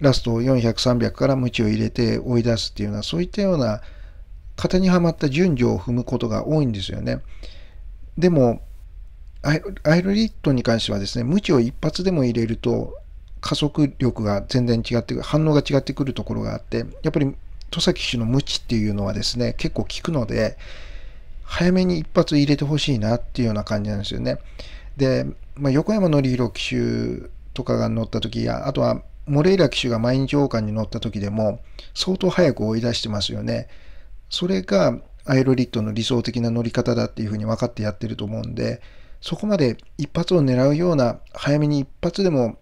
ラスト400、300から無知を入れて追い出すっていうような、そういったような型にはまった順序を踏むことが多いんですよね。でも、アイロリットに関してはですね、無知を一発でも入れると加速力が全然違って反応が違ってくるところがあって、やっぱり戸崎氏の無知っていうのはですね、結構効くので、早めに一発入れてほしいなっていうような感じなんですよね。で、まあ、横山紀弘騎手とかが乗った時や、あとはモレイラ騎手が毎日王冠に乗った時でも、相当早く追い出してますよね。それがアイロリットの理想的な乗り方だっていうふうに分かってやってると思うんで、そこまで一発を狙うような、早めに一発でも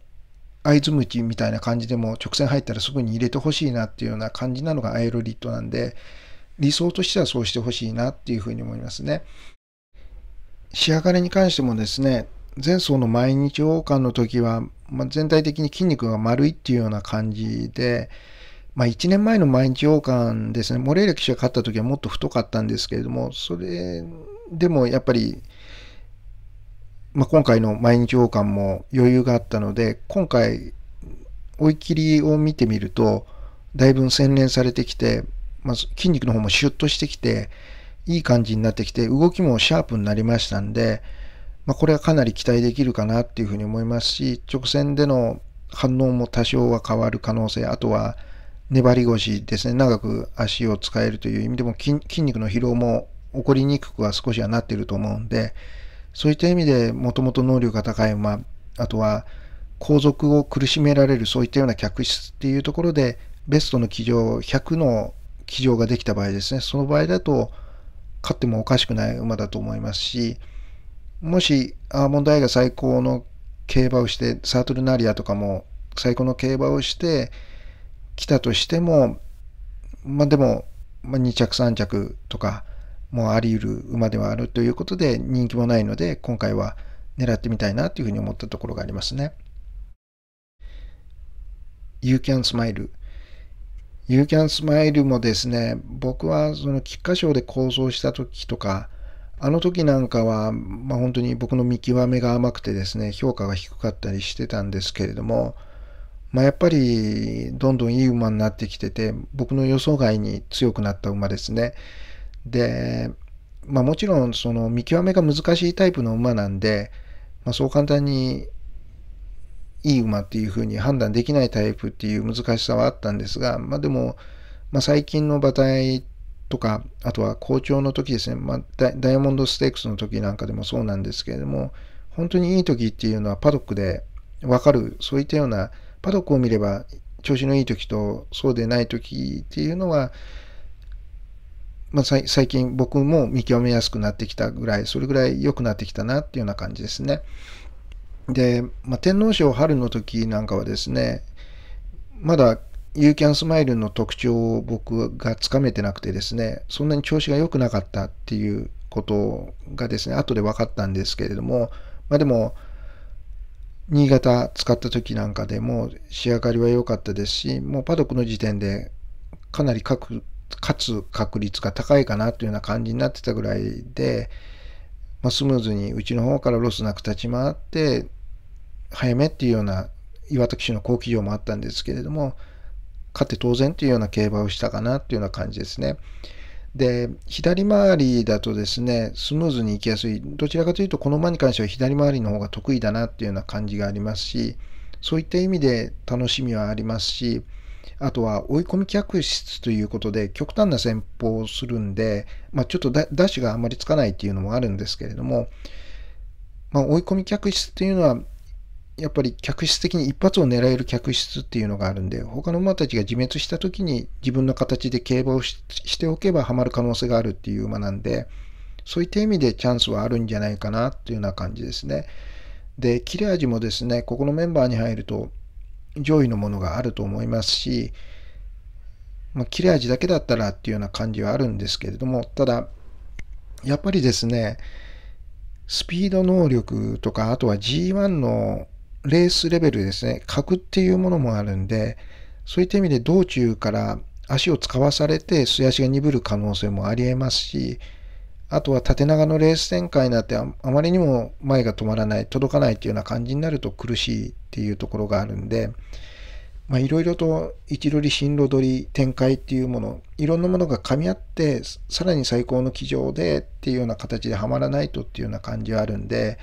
合図向きみたいな感じでも直線入ったらすぐに入れてほしいなっていうような感じなのがアイロリットなんで、理想としてはそうしてほしいなっていうふうに思いますね。仕上がりに関してもですね、前走の毎日王冠の時は、まあ、全体的に筋肉が丸いっていうような感じで、まあ、1年前の毎日王冠ですね、モレイラ騎手が勝った時はもっと太かったんですけれども、それでもやっぱりまあ、今回の毎日王冠も余裕があったので、今回、追い切りを見てみると、だいぶ洗練されてきて、まあ、筋肉の方もシュッとしてきて、いい感じになってきて、動きもシャープになりましたんで、まあ、これはかなり期待できるかなっていうふうに思いますし、直線での反応も多少は変わる可能性、あとは粘り腰ですね、長く足を使えるという意味でも筋肉の疲労も起こりにくくは少しはなっていると思うんで、そういった意味でもともと能力が高い馬、あとは皇族を苦しめられるそういったような客室っていうところでベストの騎乗100の騎乗ができた場合ですねその場合だと勝ってもおかしくない馬だと思いますしもしアーモンドアイが最高の競馬をしてサートルナリアとかも最高の競馬をして来たとしてもまあでも、まあ、2着3着とかもあり得る馬ではあるということで人気もないので今回は狙ってみたいなというふうに思ったところがありますね。You can smile You can smile もですね僕はその菊花賞で構想した時とかあの時なんかは、まあ、本当に僕の見極めが甘くてですね評価が低かったりしてたんですけれどもまあ、やっぱりどんどんいい馬になってきてて僕の予想外に強くなった馬ですね。で、まあ、もちろんその見極めが難しいタイプの馬なんで、まあ、そう簡単にいい馬っていう風に判断できないタイプっていう難しさはあったんですが、まあ、でも、まあ、最近の馬体とかあとは好調の時ですね、まあ、ダイヤモンドステークスの時なんかでもそうなんですけれども本当にいい時っていうのはパドックで分かるそういったようなパドックを見れば調子のいい時とそうでない時っていうのはまあ、最近僕も見極めやすくなってきたぐらい、それぐらい良くなってきたなっていうような感じですね。で、まあ、天皇賞春の時なんかはですね、まだユーキャンスマイルの特徴を僕がつかめてなくてですね、そんなに調子が良くなかったっていうことがですね、後で分かったんですけれども、まあでも、新潟使った時なんかでも仕上がりは良かったですし、もうパドックの時点でかなり各勝つ確率が高いかなというような感じになってたぐらいで、まあ、スムーズにうちの方からロスなく立ち回って早めっていうような岩崎市の好騎乗もあったんですけれども勝って当然というような競馬をしたかなというような感じですね。で左回りだとですねスムーズに行きやすいどちらかというとこの馬に関しては左回りの方が得意だなっていうような感じがありますしそういった意味で楽しみはありますしあとは追い込み客室ということで極端な戦法をするんで、まあ、ちょっとダッシュがあんまりつかないっていうのもあるんですけれども、まあ、追い込み客室っていうのはやっぱり客室的に一発を狙える客室っていうのがあるんで他の馬たちが自滅した時に自分の形で競馬をしておけばハマる可能性があるっていう馬なんでそういった意味でチャンスはあるんじゃないかなっていうような感じですね。で切れ味もですねここのメンバーに入ると上位のものがあると思いますし、まあ、切れ味だけだったらっていうような感じはあるんですけれども、ただ、やっぱりですね、スピード能力とか、あとは G1 のレースレベルですね、格っていうものもあるんで、そういった意味で道中から足を使わされて素足が鈍る可能性もありえますし、あとは縦長のレース展開になってあまりにも前が止まらない、届かないっていうような感じになると苦しいっていうところがあるんで、まいろいろと一路り進路取り展開っていうもの、いろんなものが噛み合って、さらに最高の騎乗でっていうような形ではまらないとっていうような感じはあるんで、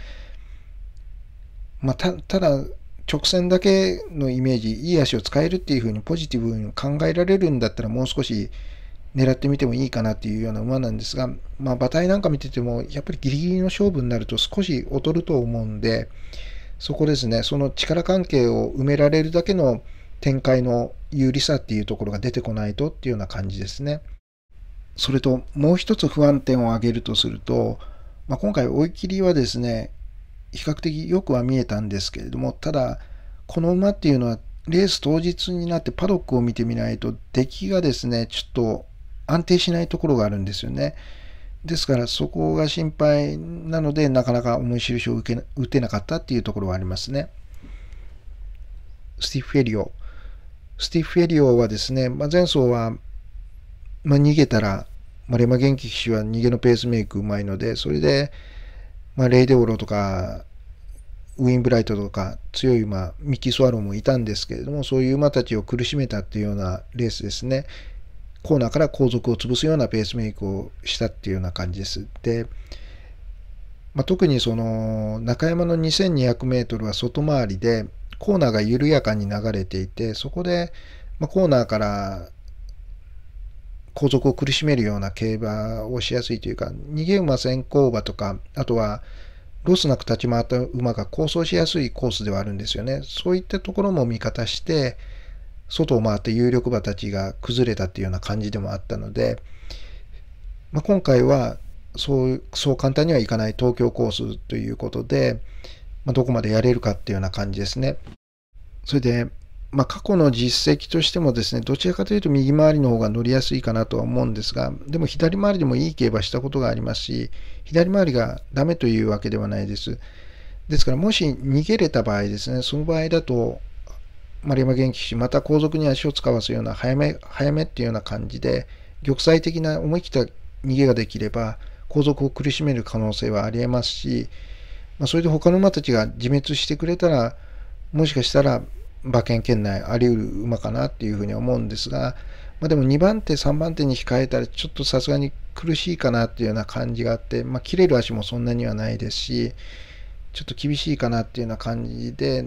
まあ、たただ、直線だけのイメージ、いい足を使えるっていうふうにポジティブに考えられるんだったらもう少し狙ってみてもいいかなっていうような馬なんですが、まあ、馬体なんか見てても、やっぱりギリギリの勝負になると少し劣ると思うんで、そこですね、その力関係を埋められるだけの展開の有利さっていうところが出てこないとっていうような感じですね。それと、もう一つ不安点を挙げるとすると、まあ、今回追い切りはですね、比較的よくは見えたんですけれども、ただ、この馬っていうのはレース当日になってパドックを見てみないと、出来がですね、ちょっと安定しないところがあるんですよね。ですからそこが心配なのでなかなか思い印を受け打てなかったっていうところはありますね。スティフェリオ。スティフェリオはですね、まあ、前走は、まあ、逃げたら、まあ、レマ元気騎手は逃げのペースメイクうまいので、それで、まあ、レイデオロとか、ウィンブライトとか強い馬、ミキ・スワローもいたんですけれども、そういう馬たちを苦しめたっていうようなレースですね。コーナーから後続を潰すようなペースメイクをしたっていうような感じです。で、まあ、特にその中山の 2200m は外回りでコーナーが緩やかに流れていてそこで、まコーナーから後続を苦しめるような競馬をしやすいというか逃げ馬先行馬とかあとはロスなく立ち回った馬が構想しやすいコースではあるんですよね。そういったところも味方して、外を回って有力馬たちが崩れたっていうような感じでもあったので、まあ、今回はそうそう簡単にはいかない東京コースということで、まあ、どこまでやれるかっていうような感じですね。それで、まあ、過去の実績としてもですね、どちらかというと右回りの方が乗りやすいかなとは思うんですが、でも左回りでもいい競馬したことがありますし、左回りがダメというわけではないです。ですから、もし逃げれた場合ですね、その場合だと、丸山元気氏、また後続に足を使わすような早め、早めっていうような感じで、玉砕的な思い切った逃げができれば、後続を苦しめる可能性はありえますし、まあ、それで他の馬たちが自滅してくれたら、もしかしたら馬券圏内あり得る馬かなっていうふうに思うんですが、まあ、でも2番手、3番手に控えたらちょっとさすがに苦しいかなっていうような感じがあって、まあ、切れる足もそんなにはないですし、ちょっと厳しいかなっていうような感じで、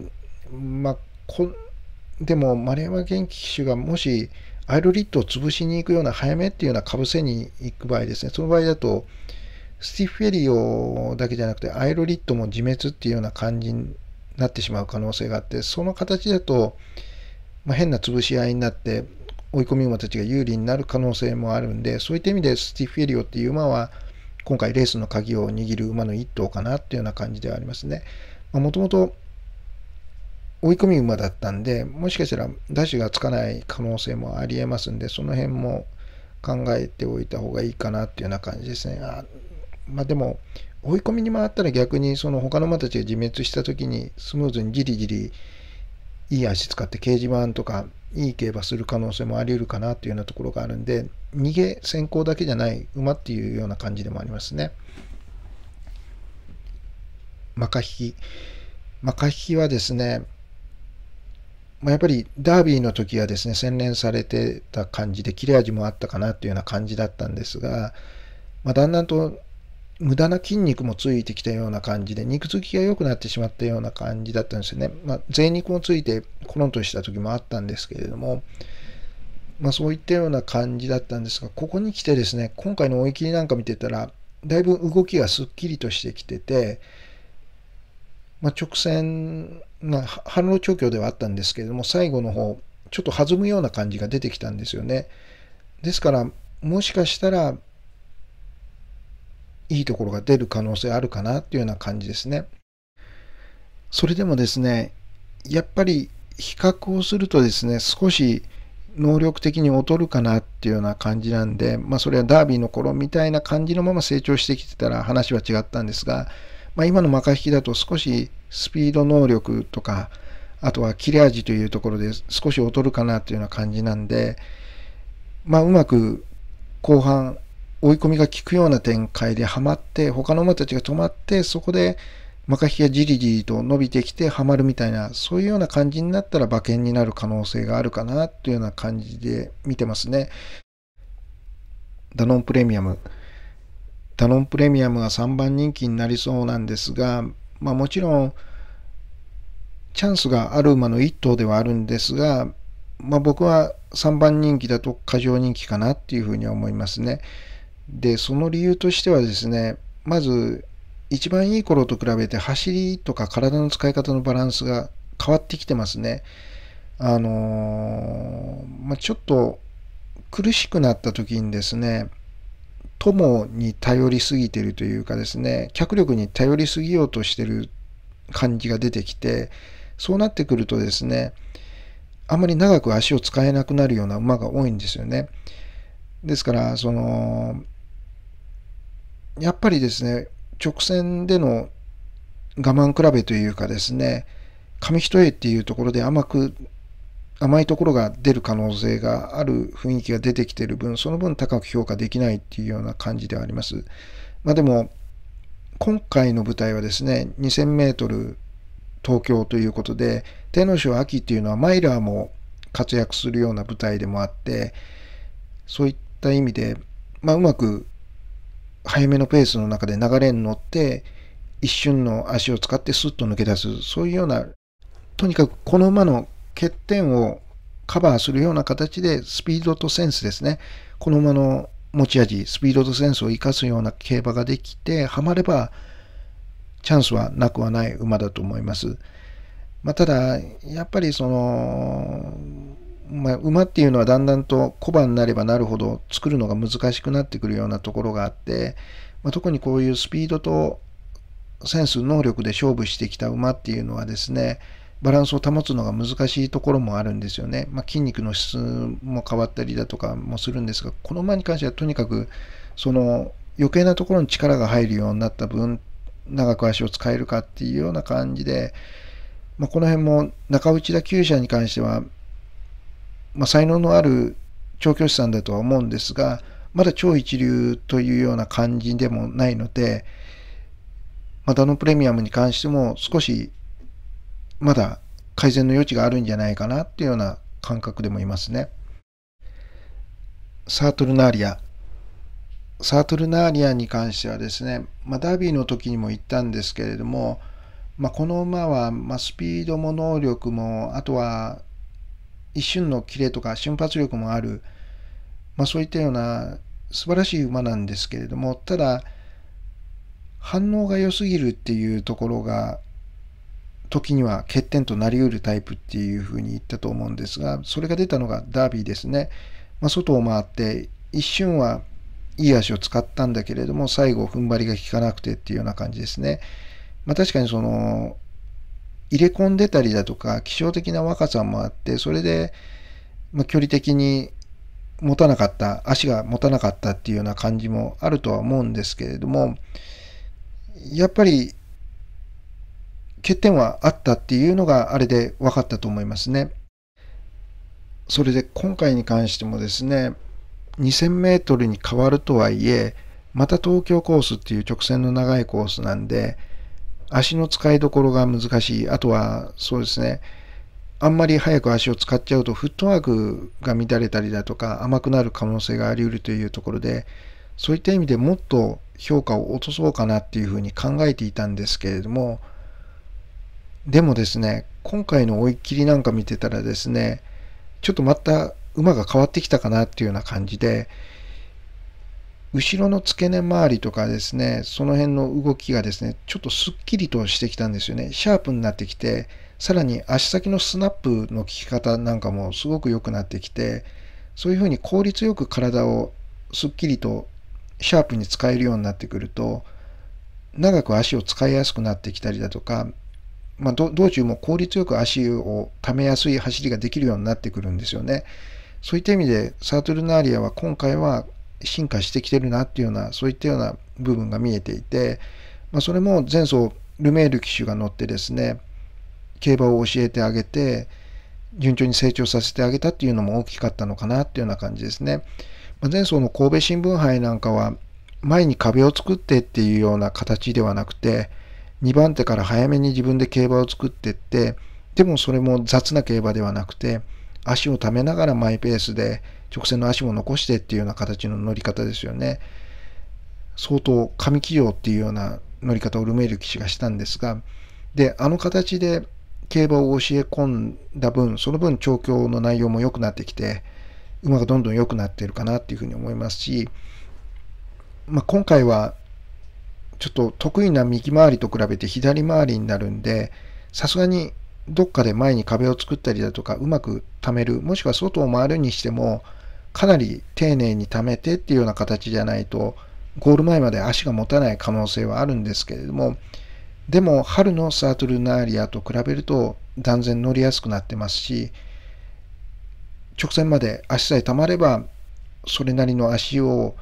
まあ、こでも丸山元気騎手がもしアイロリッドを潰しに行くような早めっていうようなかぶせに行く場合ですね、その場合だと、スティフェリオだけじゃなくてアイロリッドも自滅っていうような感じになってしまう可能性があって、その形だと、まあ、変な潰し合いになって、追い込み馬たちが有利になる可能性もあるんで、そういった意味でスティフェリオっていう馬は、今回レースの鍵を握る馬の1頭かなっていうような感じではありますね。もともと追い込み馬だったんで、もしかしたらダッシュがつかない可能性もありえますんで、その辺も考えておいた方がいいかなっていうような感じですね。あまあ、でも、追い込みに回ったら逆にその他の馬たちが自滅した時にスムーズにじりじりいい足使って掲示板とかいい競馬する可能性もあり得るかなっていうようなところがあるんで、逃げ先行だけじゃない馬っていうような感じでもありますね。マカヒヒ。マカヒヒはですね、まあ、やっぱりダービーの時はですね、洗練されてた感じで、切れ味もあったかなというような感じだったんですが、まあ、だんだんと無駄な筋肉もついてきたような感じで、肉付きが良くなってしまったような感じだったんですよね。まあ、贅肉もついてコロンとした時もあったんですけれども、まあ、そういったような感じだったんですが、ここに来てですね、今回の追い切りなんか見てたら、だいぶ動きがすっきりとしてきてて、まあ、直線まあ、反論調教ではあったんですけれども、最後の方、ちょっと弾むような感じが出てきたんですよね。ですから、もしかしたら、いいところが出る可能性あるかなっていうような感じですね。それでもですね、やっぱり比較をするとですね、少し能力的に劣るかなっていうような感じなんで、まあそれはダービーの頃みたいな感じのまま成長してきてたら話は違ったんですが、まあ今の幕引きだと少しスピード能力とか、あとは切れ味というところで少し劣るかなというような感じなんで、まあ、うまく後半追い込みが効くような展開でハマって、他の馬たちが止まって、そこでマカヒがじりじりと伸びてきてハマるみたいな、そういうような感じになったら馬券になる可能性があるかなというような感じで見てますね。ダノンプレミアム。ダノンプレミアムは3番人気になりそうなんですが、まあ、もちろんチャンスがある馬の1頭ではあるんですが、まあ、僕は3番人気だと過剰人気かなっていうふうには思いますね。でその理由としてはですねまず一番いい頃と比べて走りとか体の使い方のバランスが変わってきてますね。あのー、まあ、ちょっと苦しくなった時にですね友に頼りすぎてるというかですね、脚力に頼りすぎようとしてる感じが出てきて、そうなってくるとですね、あまり長く足を使えなくなるような馬が多いんですよね。ですから、その、やっぱりですね、直線での我慢比べというかですね、紙一重っていうところで甘く甘いところが出る可能性がある雰囲気が出てきている分、その分高く評価できないっていうような感じではあります。まあでも、今回の舞台はですね、2000メートル東京ということで、天皇賞秋っていうのはマイラーも活躍するような舞台でもあって、そういった意味で、まあ、うまく早めのペースの中で流れに乗って、一瞬の足を使ってスッと抜け出す、そういうような、とにかくこの馬の欠点をカバーするような形でスピードとセンスですね。この馬の持ち味、スピードとセンスを生かすような競馬ができて、ハマればチャンスはなくはない馬だと思います。まあ、ただ、やっぱりその、まあ、馬っていうのはだんだんと小判になればなるほど作るのが難しくなってくるようなところがあって、まあ、特にこういうスピードとセンス、能力で勝負してきた馬っていうのはですね、バランスを保つのが難しいところもあるんですよね。まあ、筋肉の質も変わったりだとかもするんですが、この馬に関してはとにかく、その余計なところに力が入るようになった分、長く足を使えるかっていうような感じで、まあ、この辺も中内田厩舎に関しては、まあ、才能のある調教師さんだとは思うんですが、まだ超一流というような感じでもないので、まあ、ダノプレミアムに関しても少しまだ改善の余地があるんじゃないかなっていうような感覚でもいますね。サートルナーリア。サートルナーリアに関してはですね、まあ、ダービーの時にも言ったんですけれども、まあ、この馬は、まあ、スピードも能力も、あとは一瞬のキレとか瞬発力もある、まあ、そういったような素晴らしい馬なんですけれども、ただ、反応が良すぎるっていうところが時には欠点となりうるタイプっていうふうに言ったと思うんですが、それが出たのがダービーですね。まあ、外を回って、一瞬はいい足を使ったんだけれども、最後踏ん張りが効かなくてっていうような感じですね。まあ、確かにその、入れ込んでたりだとか、気象的な若さもあって、それで、まあ、距離的に持たなかった、足が持たなかったっていうような感じもあるとは思うんですけれども、やっぱり欠点はあったっていうのがあれで分かったと思いますね。それで今回に関してもですね、2000メートルに変わるとはいえ、また東京コースっていう直線の長いコースなんで、足の使いどころが難しい。あとは、そうですね、あんまり早く足を使っちゃうとフットワークが乱れたりだとか甘くなる可能性があり得るというところで、そういった意味でもっと評価を落とそうかなっていうふうに考えていたんですけれども、でもですね、今回の追い切りなんか見てたらですね、ちょっとまた馬が変わってきたかなっていうような感じで、後ろの付け根周りとかですね、その辺の動きがですね、ちょっとすっきりとしてきたんですよね。シャープになってきて、さらに足先のスナップの効き方なんかもすごく良くなってきて、そういうふうに効率よく体をすっきりとシャープに使えるようになってくると、長く足を使いやすくなってきたりだとか、まあ、道中も効率よく足を溜めやすい走りができるようになってくるんですよね。そういった意味でサートルナーリアは今回は進化してきてるなっていうようなそういったような部分が見えていて、まあ、それも前走ルメール騎手が乗ってですね競馬を教えてあげて順調に成長させてあげたっていうのも大きかったのかなっていうような感じですね。まあ、前走の神戸新聞杯なんかは前に壁を作ってっていうような形ではなくて2番手から早めに自分で競馬を作ってって、でもそれも雑な競馬ではなくて、足をためながらマイペースで、直線の足も残してっていうような形の乗り方ですよね。相当紙企業っていうような乗り方をルメール騎士がしたんですが、で、あの形で競馬を教え込んだ分、その分調教の内容も良くなってきて、馬がどんどん良くなってるかなっていうふうに思いますし、まあ、今回はちょっと得意な右回りと比べて左回りになるんで、さすがにどっかで前に壁を作ったりだとか、うまく貯める、もしくは外を回るにしても、かなり丁寧に貯めてっていうような形じゃないと、ゴール前まで足が持たない可能性はあるんですけれども、でも春のサートルナーリアと比べると断然乗りやすくなってますし、直線まで足さえ溜まれば、それなりの足を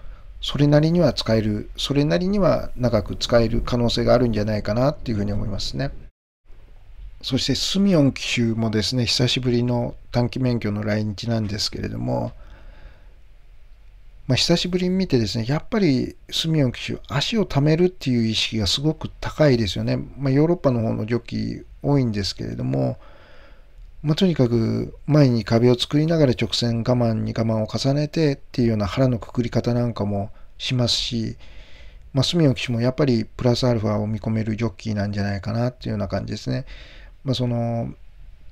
それなりには使える、それなりには長く使える可能性があるんじゃないかなっていうふうに思いますね。そしてスミオン機種もですね、久しぶりの短期免許の来日なんですけれども、まあ、久しぶりに見てですね、やっぱりスミヨン騎手、足を貯めるっていう意識がすごく高いですよね。まあ、ヨーロッパの方のジョッキー多いんですけれども、まあ、とにかく前に壁を作りながら直線我慢に我慢を重ねてっていうような腹のくくり方なんかもしますし、まあ、住吉騎手もやっぱりプラスアルファを見込めるジョッキーなんじゃないかなっていうような感じですね。まあ、その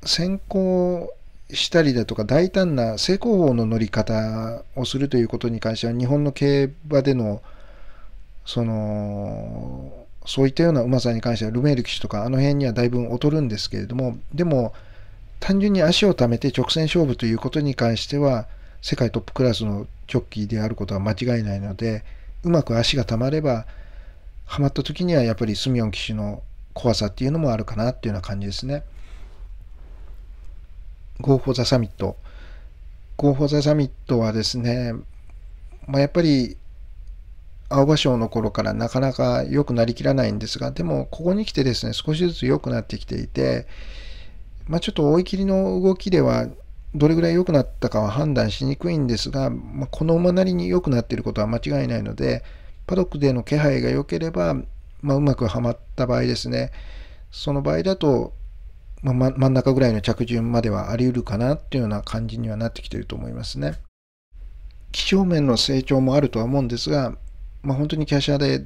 先行したりだとか大胆な正攻法の乗り方をするということに関しては日本の競馬でのそのそういったようなうまさに関してはルメール騎手とかあの辺にはだいぶ劣るんですけれどもでも単純に足をためて直線勝負ということに関しては世界トップクラスのジョッキーであることは間違いないのでうまく足がたまればはまった時にはやっぱりスミオン騎手の怖さっていうのもあるかなっていうような感じですね。ゴーフォーザサミット。ゴーフォーザサミットはですね、まあ、やっぱり青葉賞の頃からなかなか良くなりきらないんですが、でもここに来てですね、少しずつ良くなってきていて、まあ、ちょっと追い切りの動きではどれぐらい良くなったかは判断しにくいんですが、まあ、この馬なりに良くなっていることは間違いないのでパドックでの気配が良ければ、まあ、うまくはまった場合ですねその場合だと、まあ、真ん中ぐらいの着順まではあり得るかなっていうような感じにはなってきていると思いますね。気象面の成長もあるとは思うんですが、まあ、本当に華奢で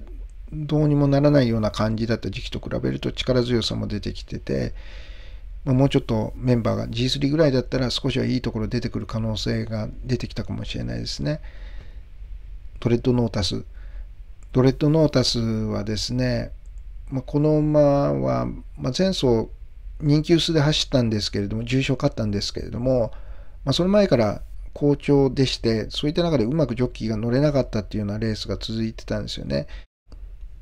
どうにもならないような感じだった時期と比べると力強さも出てきてて、もうちょっとメンバーが G3 ぐらいだったら少しはいいところ出てくる可能性が出てきたかもしれないですね。ドレッドノータス。ドレッドノータスはですね、まあ、この馬は、前走人気薄で走ったんですけれども、重賞勝ったんですけれども、まあ、その前から好調でして、そういった中でうまくジョッキーが乗れなかったっていうようなレースが続いてたんですよね。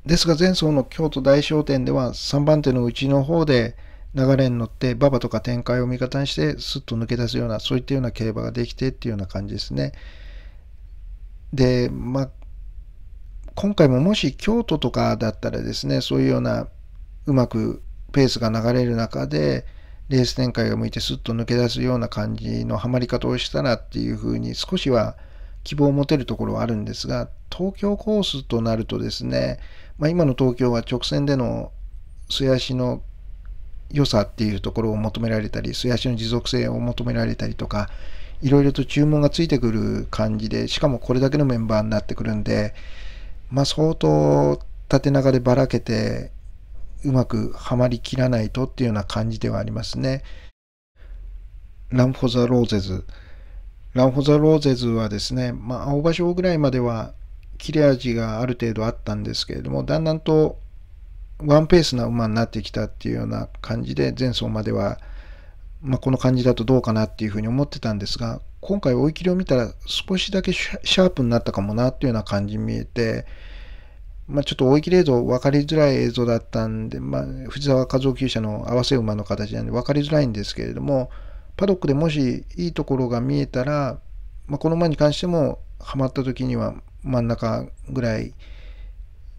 ですが前走の京都大商店では3番手のうちの方で流れに乗って馬場とか展開を味方にしてスッと抜け出すようなそういったような競馬ができてっていうような感じですね。でまあ今回ももし京都とかだったらですねそういうようなうまくペースが流れる中でレース展開が向いてスッと抜け出すような感じのハマり方をしたらっていうふうに少しは希望を持てるところはあるんですが東京コースとなるとですね、まあ、今の東京は直線での素足の良さっていうところを求められたり、素足の持続性を求められたりとか、いろいろと注文がついてくる感じで、しかもこれだけのメンバーになってくるんで、まあ相当縦長でばらけて、うまくはまりきらないとっていうような感じではありますね。ランフォザ・ローゼズ。ランフォザ・ローゼズはですね、まあ青葉賞ぐらいまでは切れ味がある程度あったんですけれども、だんだんとワンペースな馬になってきたっていうような感じで前走までは、まあ、この感じだとどうかなっていうふうに思ってたんですが今回追い切りを見たら少しだけシャープになったかもなっていうような感じに見えて、まあ、ちょっと追い切り映像分かりづらい映像だったんで、まあ、藤沢和夫厩舎の合わせ馬の形なんで分かりづらいんですけれどもパドックでもしいいところが見えたら、まあ、この馬に関してもハマった時には真ん中ぐらい。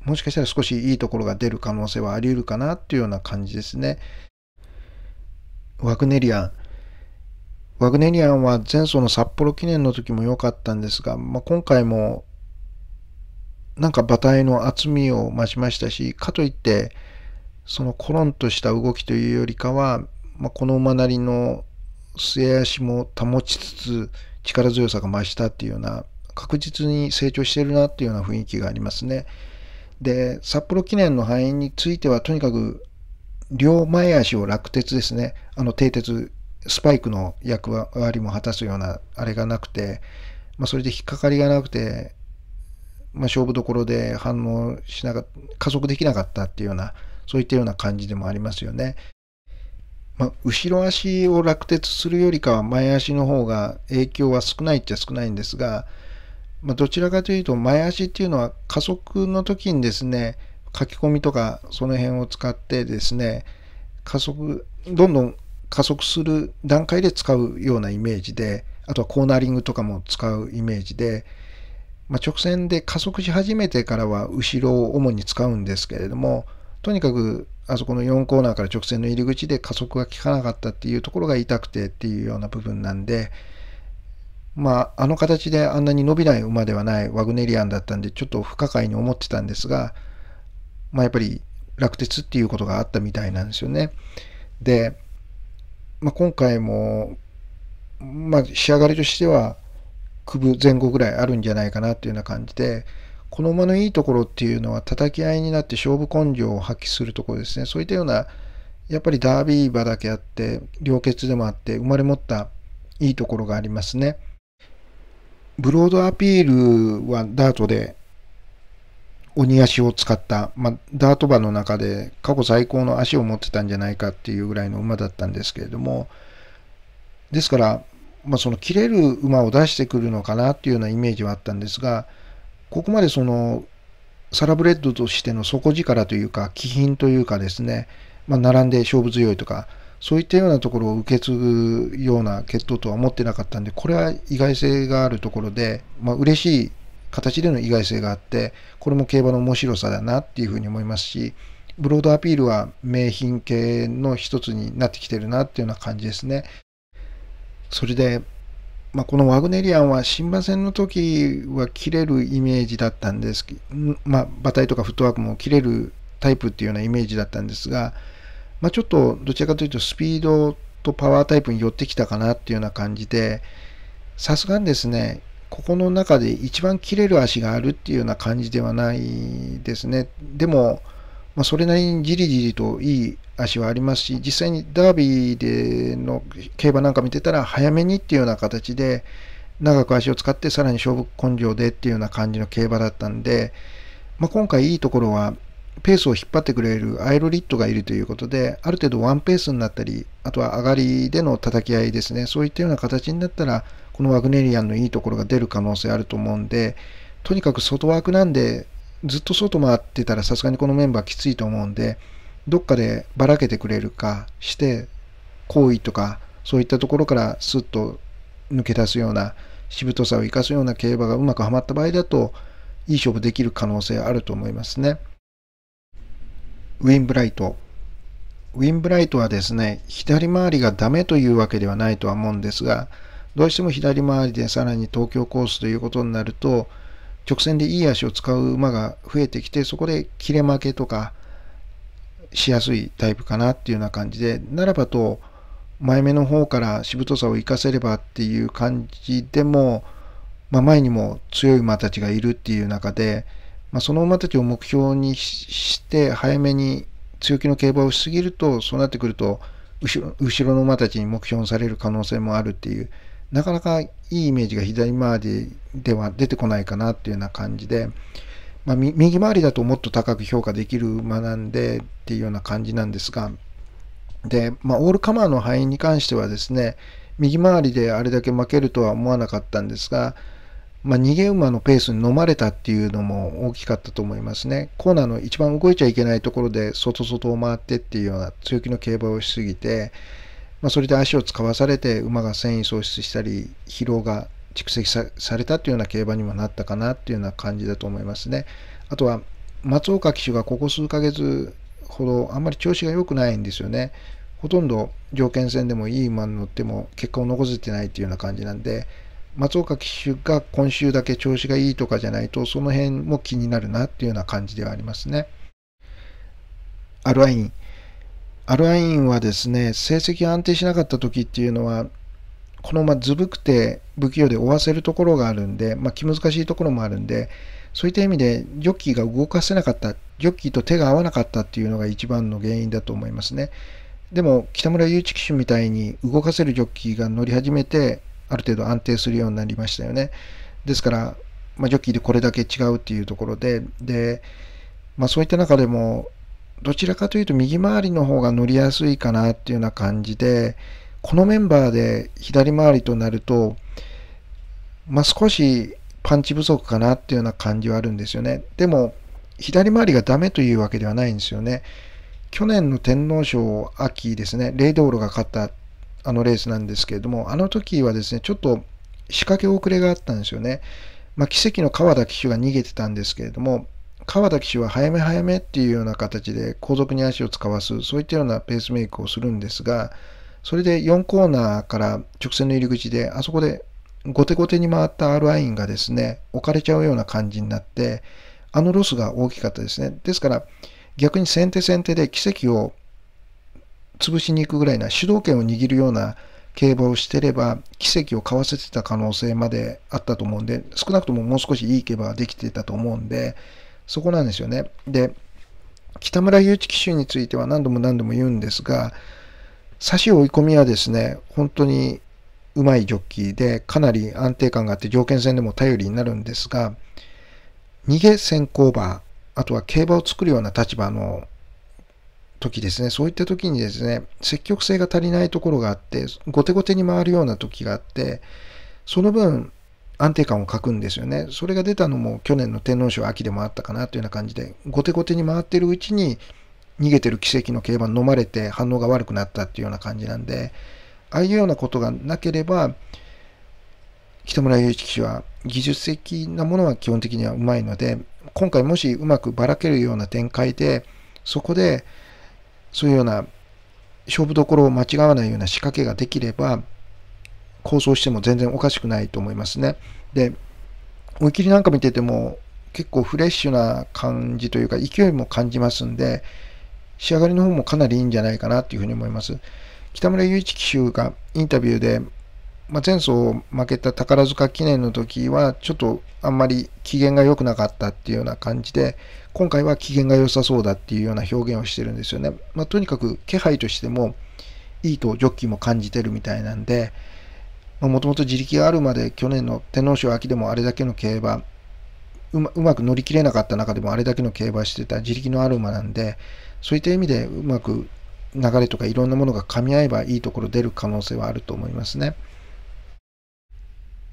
もしかしたら少しいいところが出る可能性はあり得るかなっていうような感じですね。ワグネリアン。ワグネリアンは前走の札幌記念の時も良かったんですが、まあ、今回もなんか馬体の厚みを増しましたし、かといってそのコロンとした動きというよりかは、まあ、この馬なりの末足も保ちつつ力強さが増したっていうような確実に成長してるなっていうような雰囲気がありますね。で、札幌記念の敗因については、とにかく、両前足を落鉄ですね。あの、蹄鉄、スパイクの役割も果たすような、あれがなくて、まあ、それで引っかかりがなくて、まあ、勝負どころで反応しなかった、加速できなかったっていうような、そういったような感じでもありますよね。まあ、後ろ足を落鉄するよりかは前足の方が影響は少ないっちゃ少ないんですが、まあ、どちらかというと前足っていうのは加速の時にですね書き込みとかその辺を使ってですね加速どんどん加速する段階で使うようなイメージであとはコーナリングとかも使うイメージで、まあ、直線で加速し始めてからは後ろを主に使うんですけれどもとにかくあそこの4コーナーから直線の入り口で加速が効かなかったっていうところが痛くてっていうような部分なんで、まあ、あの形であんなに伸びない馬ではないワグネリアンだったんで、ちょっと不可解に思ってたんですが、まあ、やっぱり落鉄っていうことがあったみたいなんですよね。で、まあ、今回も、まあ、仕上がりとしては、区分前後ぐらいあるんじゃないかなっていうような感じで、この馬のいいところっていうのは、叩き合いになって勝負根性を発揮するところですね。そういったような、やっぱりダービー馬だけあって、良血でもあって、生まれ持ったいいところがありますね。ブロードアピールはダートで鬼足を使った、まあ、ダート馬の中で過去最高の足を持ってたんじゃないかっていうぐらいの馬だったんですけれども、ですから、まあ、その切れる馬を出してくるのかなっていうようなイメージはあったんですが、ここまでそのサラブレッドとしての底力というか、気品というかですね、まあ、並んで勝負強いとか、そういったようなところを受け継ぐような血統とは思ってなかったんで、これは意外性があるところで、まあ嬉しい形での意外性があって、これも競馬の面白さだなっていうふうに思いますし、ブロードアピールは名品系の一つになってきてるなっていうような感じですね。それで、まあ、このワグネリアンは新馬戦の時は切れるイメージだったんです、まあ、馬体とかフットワークも切れるタイプっていうようなイメージだったんですが、まあ、ちょっとどちらかというとスピードとパワータイプに寄ってきたかなっていうような感じで、さすがにですね、ここの中で一番切れる足があるっていうような感じではないですね。でも、まあ、それなりにじりじりといい足はありますし、実際にダービーでの競馬なんか見てたら、早めにっていうような形で、長く足を使って、さらに勝負根性でっていうような感じの競馬だったんで、まあ、今回いいところは、ペースを引っ張ってくれるアイロリッドがいるということで、ある程度ワンペースになったり、あとは上がりでの叩き合いですね、そういったような形になったら、このワグネリアンのいいところが出る可能性あると思うんで、とにかく外枠なんで、ずっと外回ってたらさすがにこのメンバーきついと思うんで、どっかでばらけてくれるかして、行為とか、そういったところからスッと抜け出すような、しぶとさを生かすような競馬がうまくはまった場合だと、いい勝負できる可能性あると思いますね。ウィンブライト。ウィンブライトはですね、左回りがダメというわけではないとは思うんですが、どうしても左回りでさらに東京コースということになると、直線でいい足を使う馬が増えてきて、そこで切れ負けとかしやすいタイプかなっていうような感じで、ならばと、前目の方からしぶとさを生かせればっていう感じでも、まあ、前にも強い馬たちがいるっていう中で、まあ、その馬たちを目標にして早めに強気の競馬をしすぎるとそうなってくると後ろ後ろの馬たちに目標にされる可能性もあるっていうなかなかいいイメージが左回りでは出てこないかなっていうような感じで、まあ、右回りだともっと高く評価できる馬なんでっていうような感じなんですがで、まあ、オールカマーの敗因に関してはですね右回りであれだけ負けるとは思わなかったんですが、まあ、逃げ馬のペースに飲まれたっていうのも大きかったと思いますね。コーナーの一番動いちゃいけないところで外外を回ってっていうような強気の競馬をしすぎて、まあ、それで足を使わされて馬が繊維喪失したり疲労が蓄積されたっていうような競馬にもなったかなっていうような感じだと思いますね。あとは松岡騎手がここ数ヶ月ほどあんまり調子が良くないんですよね。ほとんど条件戦でもいい馬に乗っても結果を残せてないっていうような感じなんで、松岡騎手が今週だけ調子がいいとかじゃないと、その辺も気になるなっていうような感じではありますね。アルアイン。アルアインはですね、成績が安定しなかった時っていうのは、このままずぶくて不器用で追わせるところがあるんで、まあ、気難しいところもあるんで、そういった意味でジョッキーが動かせなかった、ジョッキーと手が合わなかったっていうのが一番の原因だと思いますね。でも北村祐一騎手みたいに動かせるジョッキーが乗り始めてある程度安定するようになりましたよね。ですから、まあ、ジョッキーでこれだけ違うっていうところで、で、まあ、そういった中でも、どちらかというと右回りの方が乗りやすいかなっていうような感じで、このメンバーで左回りとなると、まあ、少しパンチ不足かなっていうような感じはあるんですよね。でも、左回りがダメというわけではないんですよね。去年の天皇賞秋ですね、レイドールが勝ったあのレースなんですけれども、あの時はですね、ちょっと仕掛け遅れがあったんですよね。まあ、奇跡の川田騎手が逃げてたんですけれども、川田騎手は早め早めっていうような形で後続に足を使わす、そういったようなペースメイクをするんですが、それで4コーナーから直線の入り口で、あそこで後手後手に回った R ラインがですね、置かれちゃうような感じになって、あのロスが大きかったですね。ですから、逆に先手先手で奇跡を潰しに行くぐらいな主導権を握るような競馬をしてれば、奇跡を買わせてた可能性まであったと思うんで、少なくとももう少しいい競馬はできてたと思うんで、そこなんですよね。で、北村雄一騎手については何度も何度も言うんですが、差し追い込みはですね、本当にうまいジョッキーで、かなり安定感があって条件戦でも頼りになるんですが、逃げ先行馬、あとは競馬を作るような立場の時ですね、そういった時にですね、積極性が足りないところがあって、後手後手に回るような時があって、その分、安定感を欠くんですよね。それが出たのも去年の天皇賞秋でもあったかなというような感じで、後手後手に回ってるうちに、逃げてる奇跡の競馬に飲まれて反応が悪くなったっていうような感じなんで、ああいうようなことがなければ、北村雄一騎手は技術的なものは基本的にはうまいので、今回もしうまくばらけるような展開で、そこで、そういうような勝負どころを間違わないような仕掛けができれば、構想しても全然おかしくないと思いますね。で、思い切りなんか見てても結構フレッシュな感じというか勢いも感じますんで、仕上がりの方もかなりいいんじゃないかなというふうに思います。北村雄一騎手がインタビューでまあ、前走負けた宝塚記念の時は、ちょっとあんまり機嫌が良くなかったっていうような感じで、今回は機嫌が良さそうだっていうような表現をしてるんですよね。まあ、とにかく気配としても、いいとジョッキーも感じてるみたいなんで、もともと自力があるまで去年の天皇賞秋でもあれだけの競馬うま、うまく乗り切れなかった中でもあれだけの競馬してた自力のある馬なんで、そういった意味でうまく流れとかいろんなものが噛み合えばいいところ出る可能性はあると思いますね。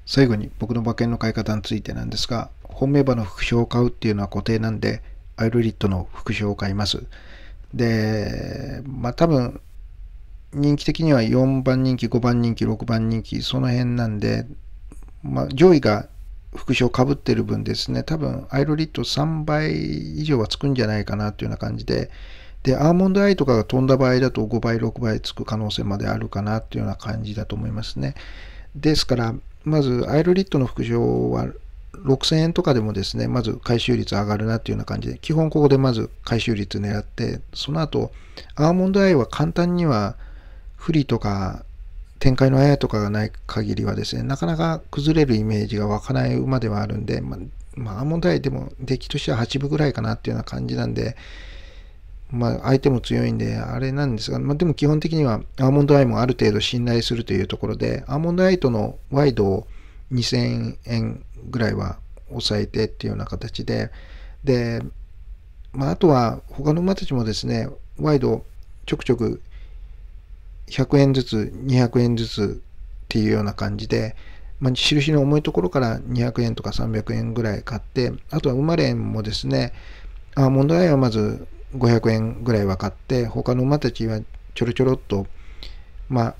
最後に僕の馬券の買い方についてなんですが、本命馬の副賞を買うっていうのは固定なんで、アイルリットの副賞を買います。で、まあ多分、人気的には4番人気、5番人気、6番人気、その辺なんで、まあ上位が副賞かぶってる分ですね、多分アイロリット3倍以上はつくんじゃないかなというような感じで、で、アーモンドアイとかが飛んだ場合だと5倍、6倍つく可能性まであるかなというような感じだと思いますね。ですから、まずアイルリットの副賞は6000円とかでもですね、まず回収率上がるなっていうような感じで、基本ここでまず回収率狙って、その後、アーモンドアイは簡単には不利とか展開のあやとかがない限りはですね、なかなか崩れるイメージが湧かない馬ではあるんで、まあ、まアーモンドアイでも出来としては8分ぐらいかなっていうような感じなんで、まあ、相手も強いんで、あれなんですが、まあ、でも基本的にはアーモンドアイもある程度信頼するというところで、アーモンドアイとのワイドを2000円ぐらいは抑えてっていうような形で、で、まあ、あとは他の馬たちもですね、ワイドちょくちょく100円ずつ、200円ずつっていうような感じで、まあ、印の重いところから200円とか300円ぐらい買って、あとは生まれもですね、アーモンドアイはまず500円ぐらいは買って、他の馬たちはちょろちょろっと、まあ、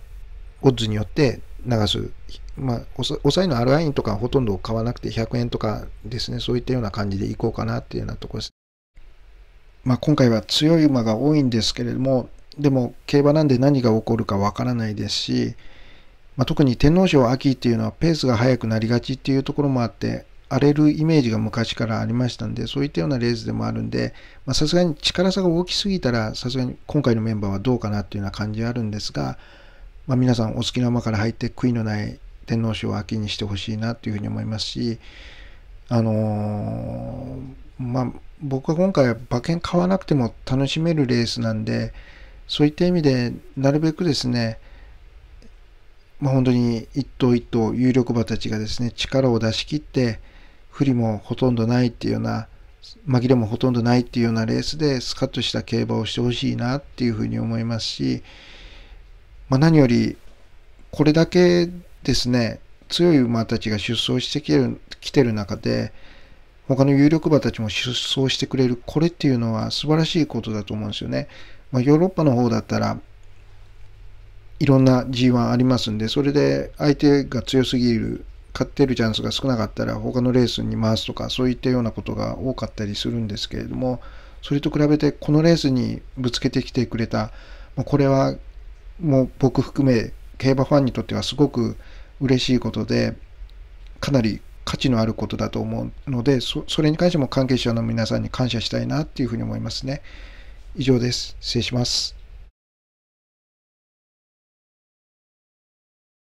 オッズによって流す。まあ、抑えのアラインとかほとんど買わなくて100円とかですね、そういったような感じでいこうかなっていうようなところです。まあ、今回は強い馬が多いんですけれども、でも競馬なんで何が起こるかわからないですし、まあ、特に天皇賞秋っていうのはペースが速くなりがちっていうところもあって、荒れるイメージが昔からありましたんで、そういったようなレースでもあるんで、さすがに力差が大きすぎたら、さすがに今回のメンバーはどうかなというような感じはあるんですが、まあ、皆さんお好きな馬から入って悔いのない天皇賞を秋にしてほしいなというふうに思いますし、あのー、まあ、僕は今回は馬券買わなくても楽しめるレースなんで、そういった意味で、なるべくですね、まあ、本当に一頭一頭有力馬たちがですね、力を出し切って、不利もほとんどないっていうような紛れもほとんどないっていうようなレースでスカッとした競馬をしてほしいなっていうふうに思いますし、まあ、何よりこれだけですね強い馬たちが出走してきてる来てる中で他の有力馬たちも出走してくれるこれっていうのは素晴らしいことだと思うんですよね。まあ、ヨーロッパの方だったらいろんな G1 ありますんでそれで相手が強すぎる勝てるチャンスが少なかったら他のレースに回すとかそういったようなことが多かったりするんですけれどもそれと比べてこのレースにぶつけてきてくれたこれはもう僕含め競馬ファンにとってはすごく嬉しいことでかなり価値のあることだと思うのでそれに関しても関係者の皆さんに感謝したいなっていうふうに思いますね以上です失礼します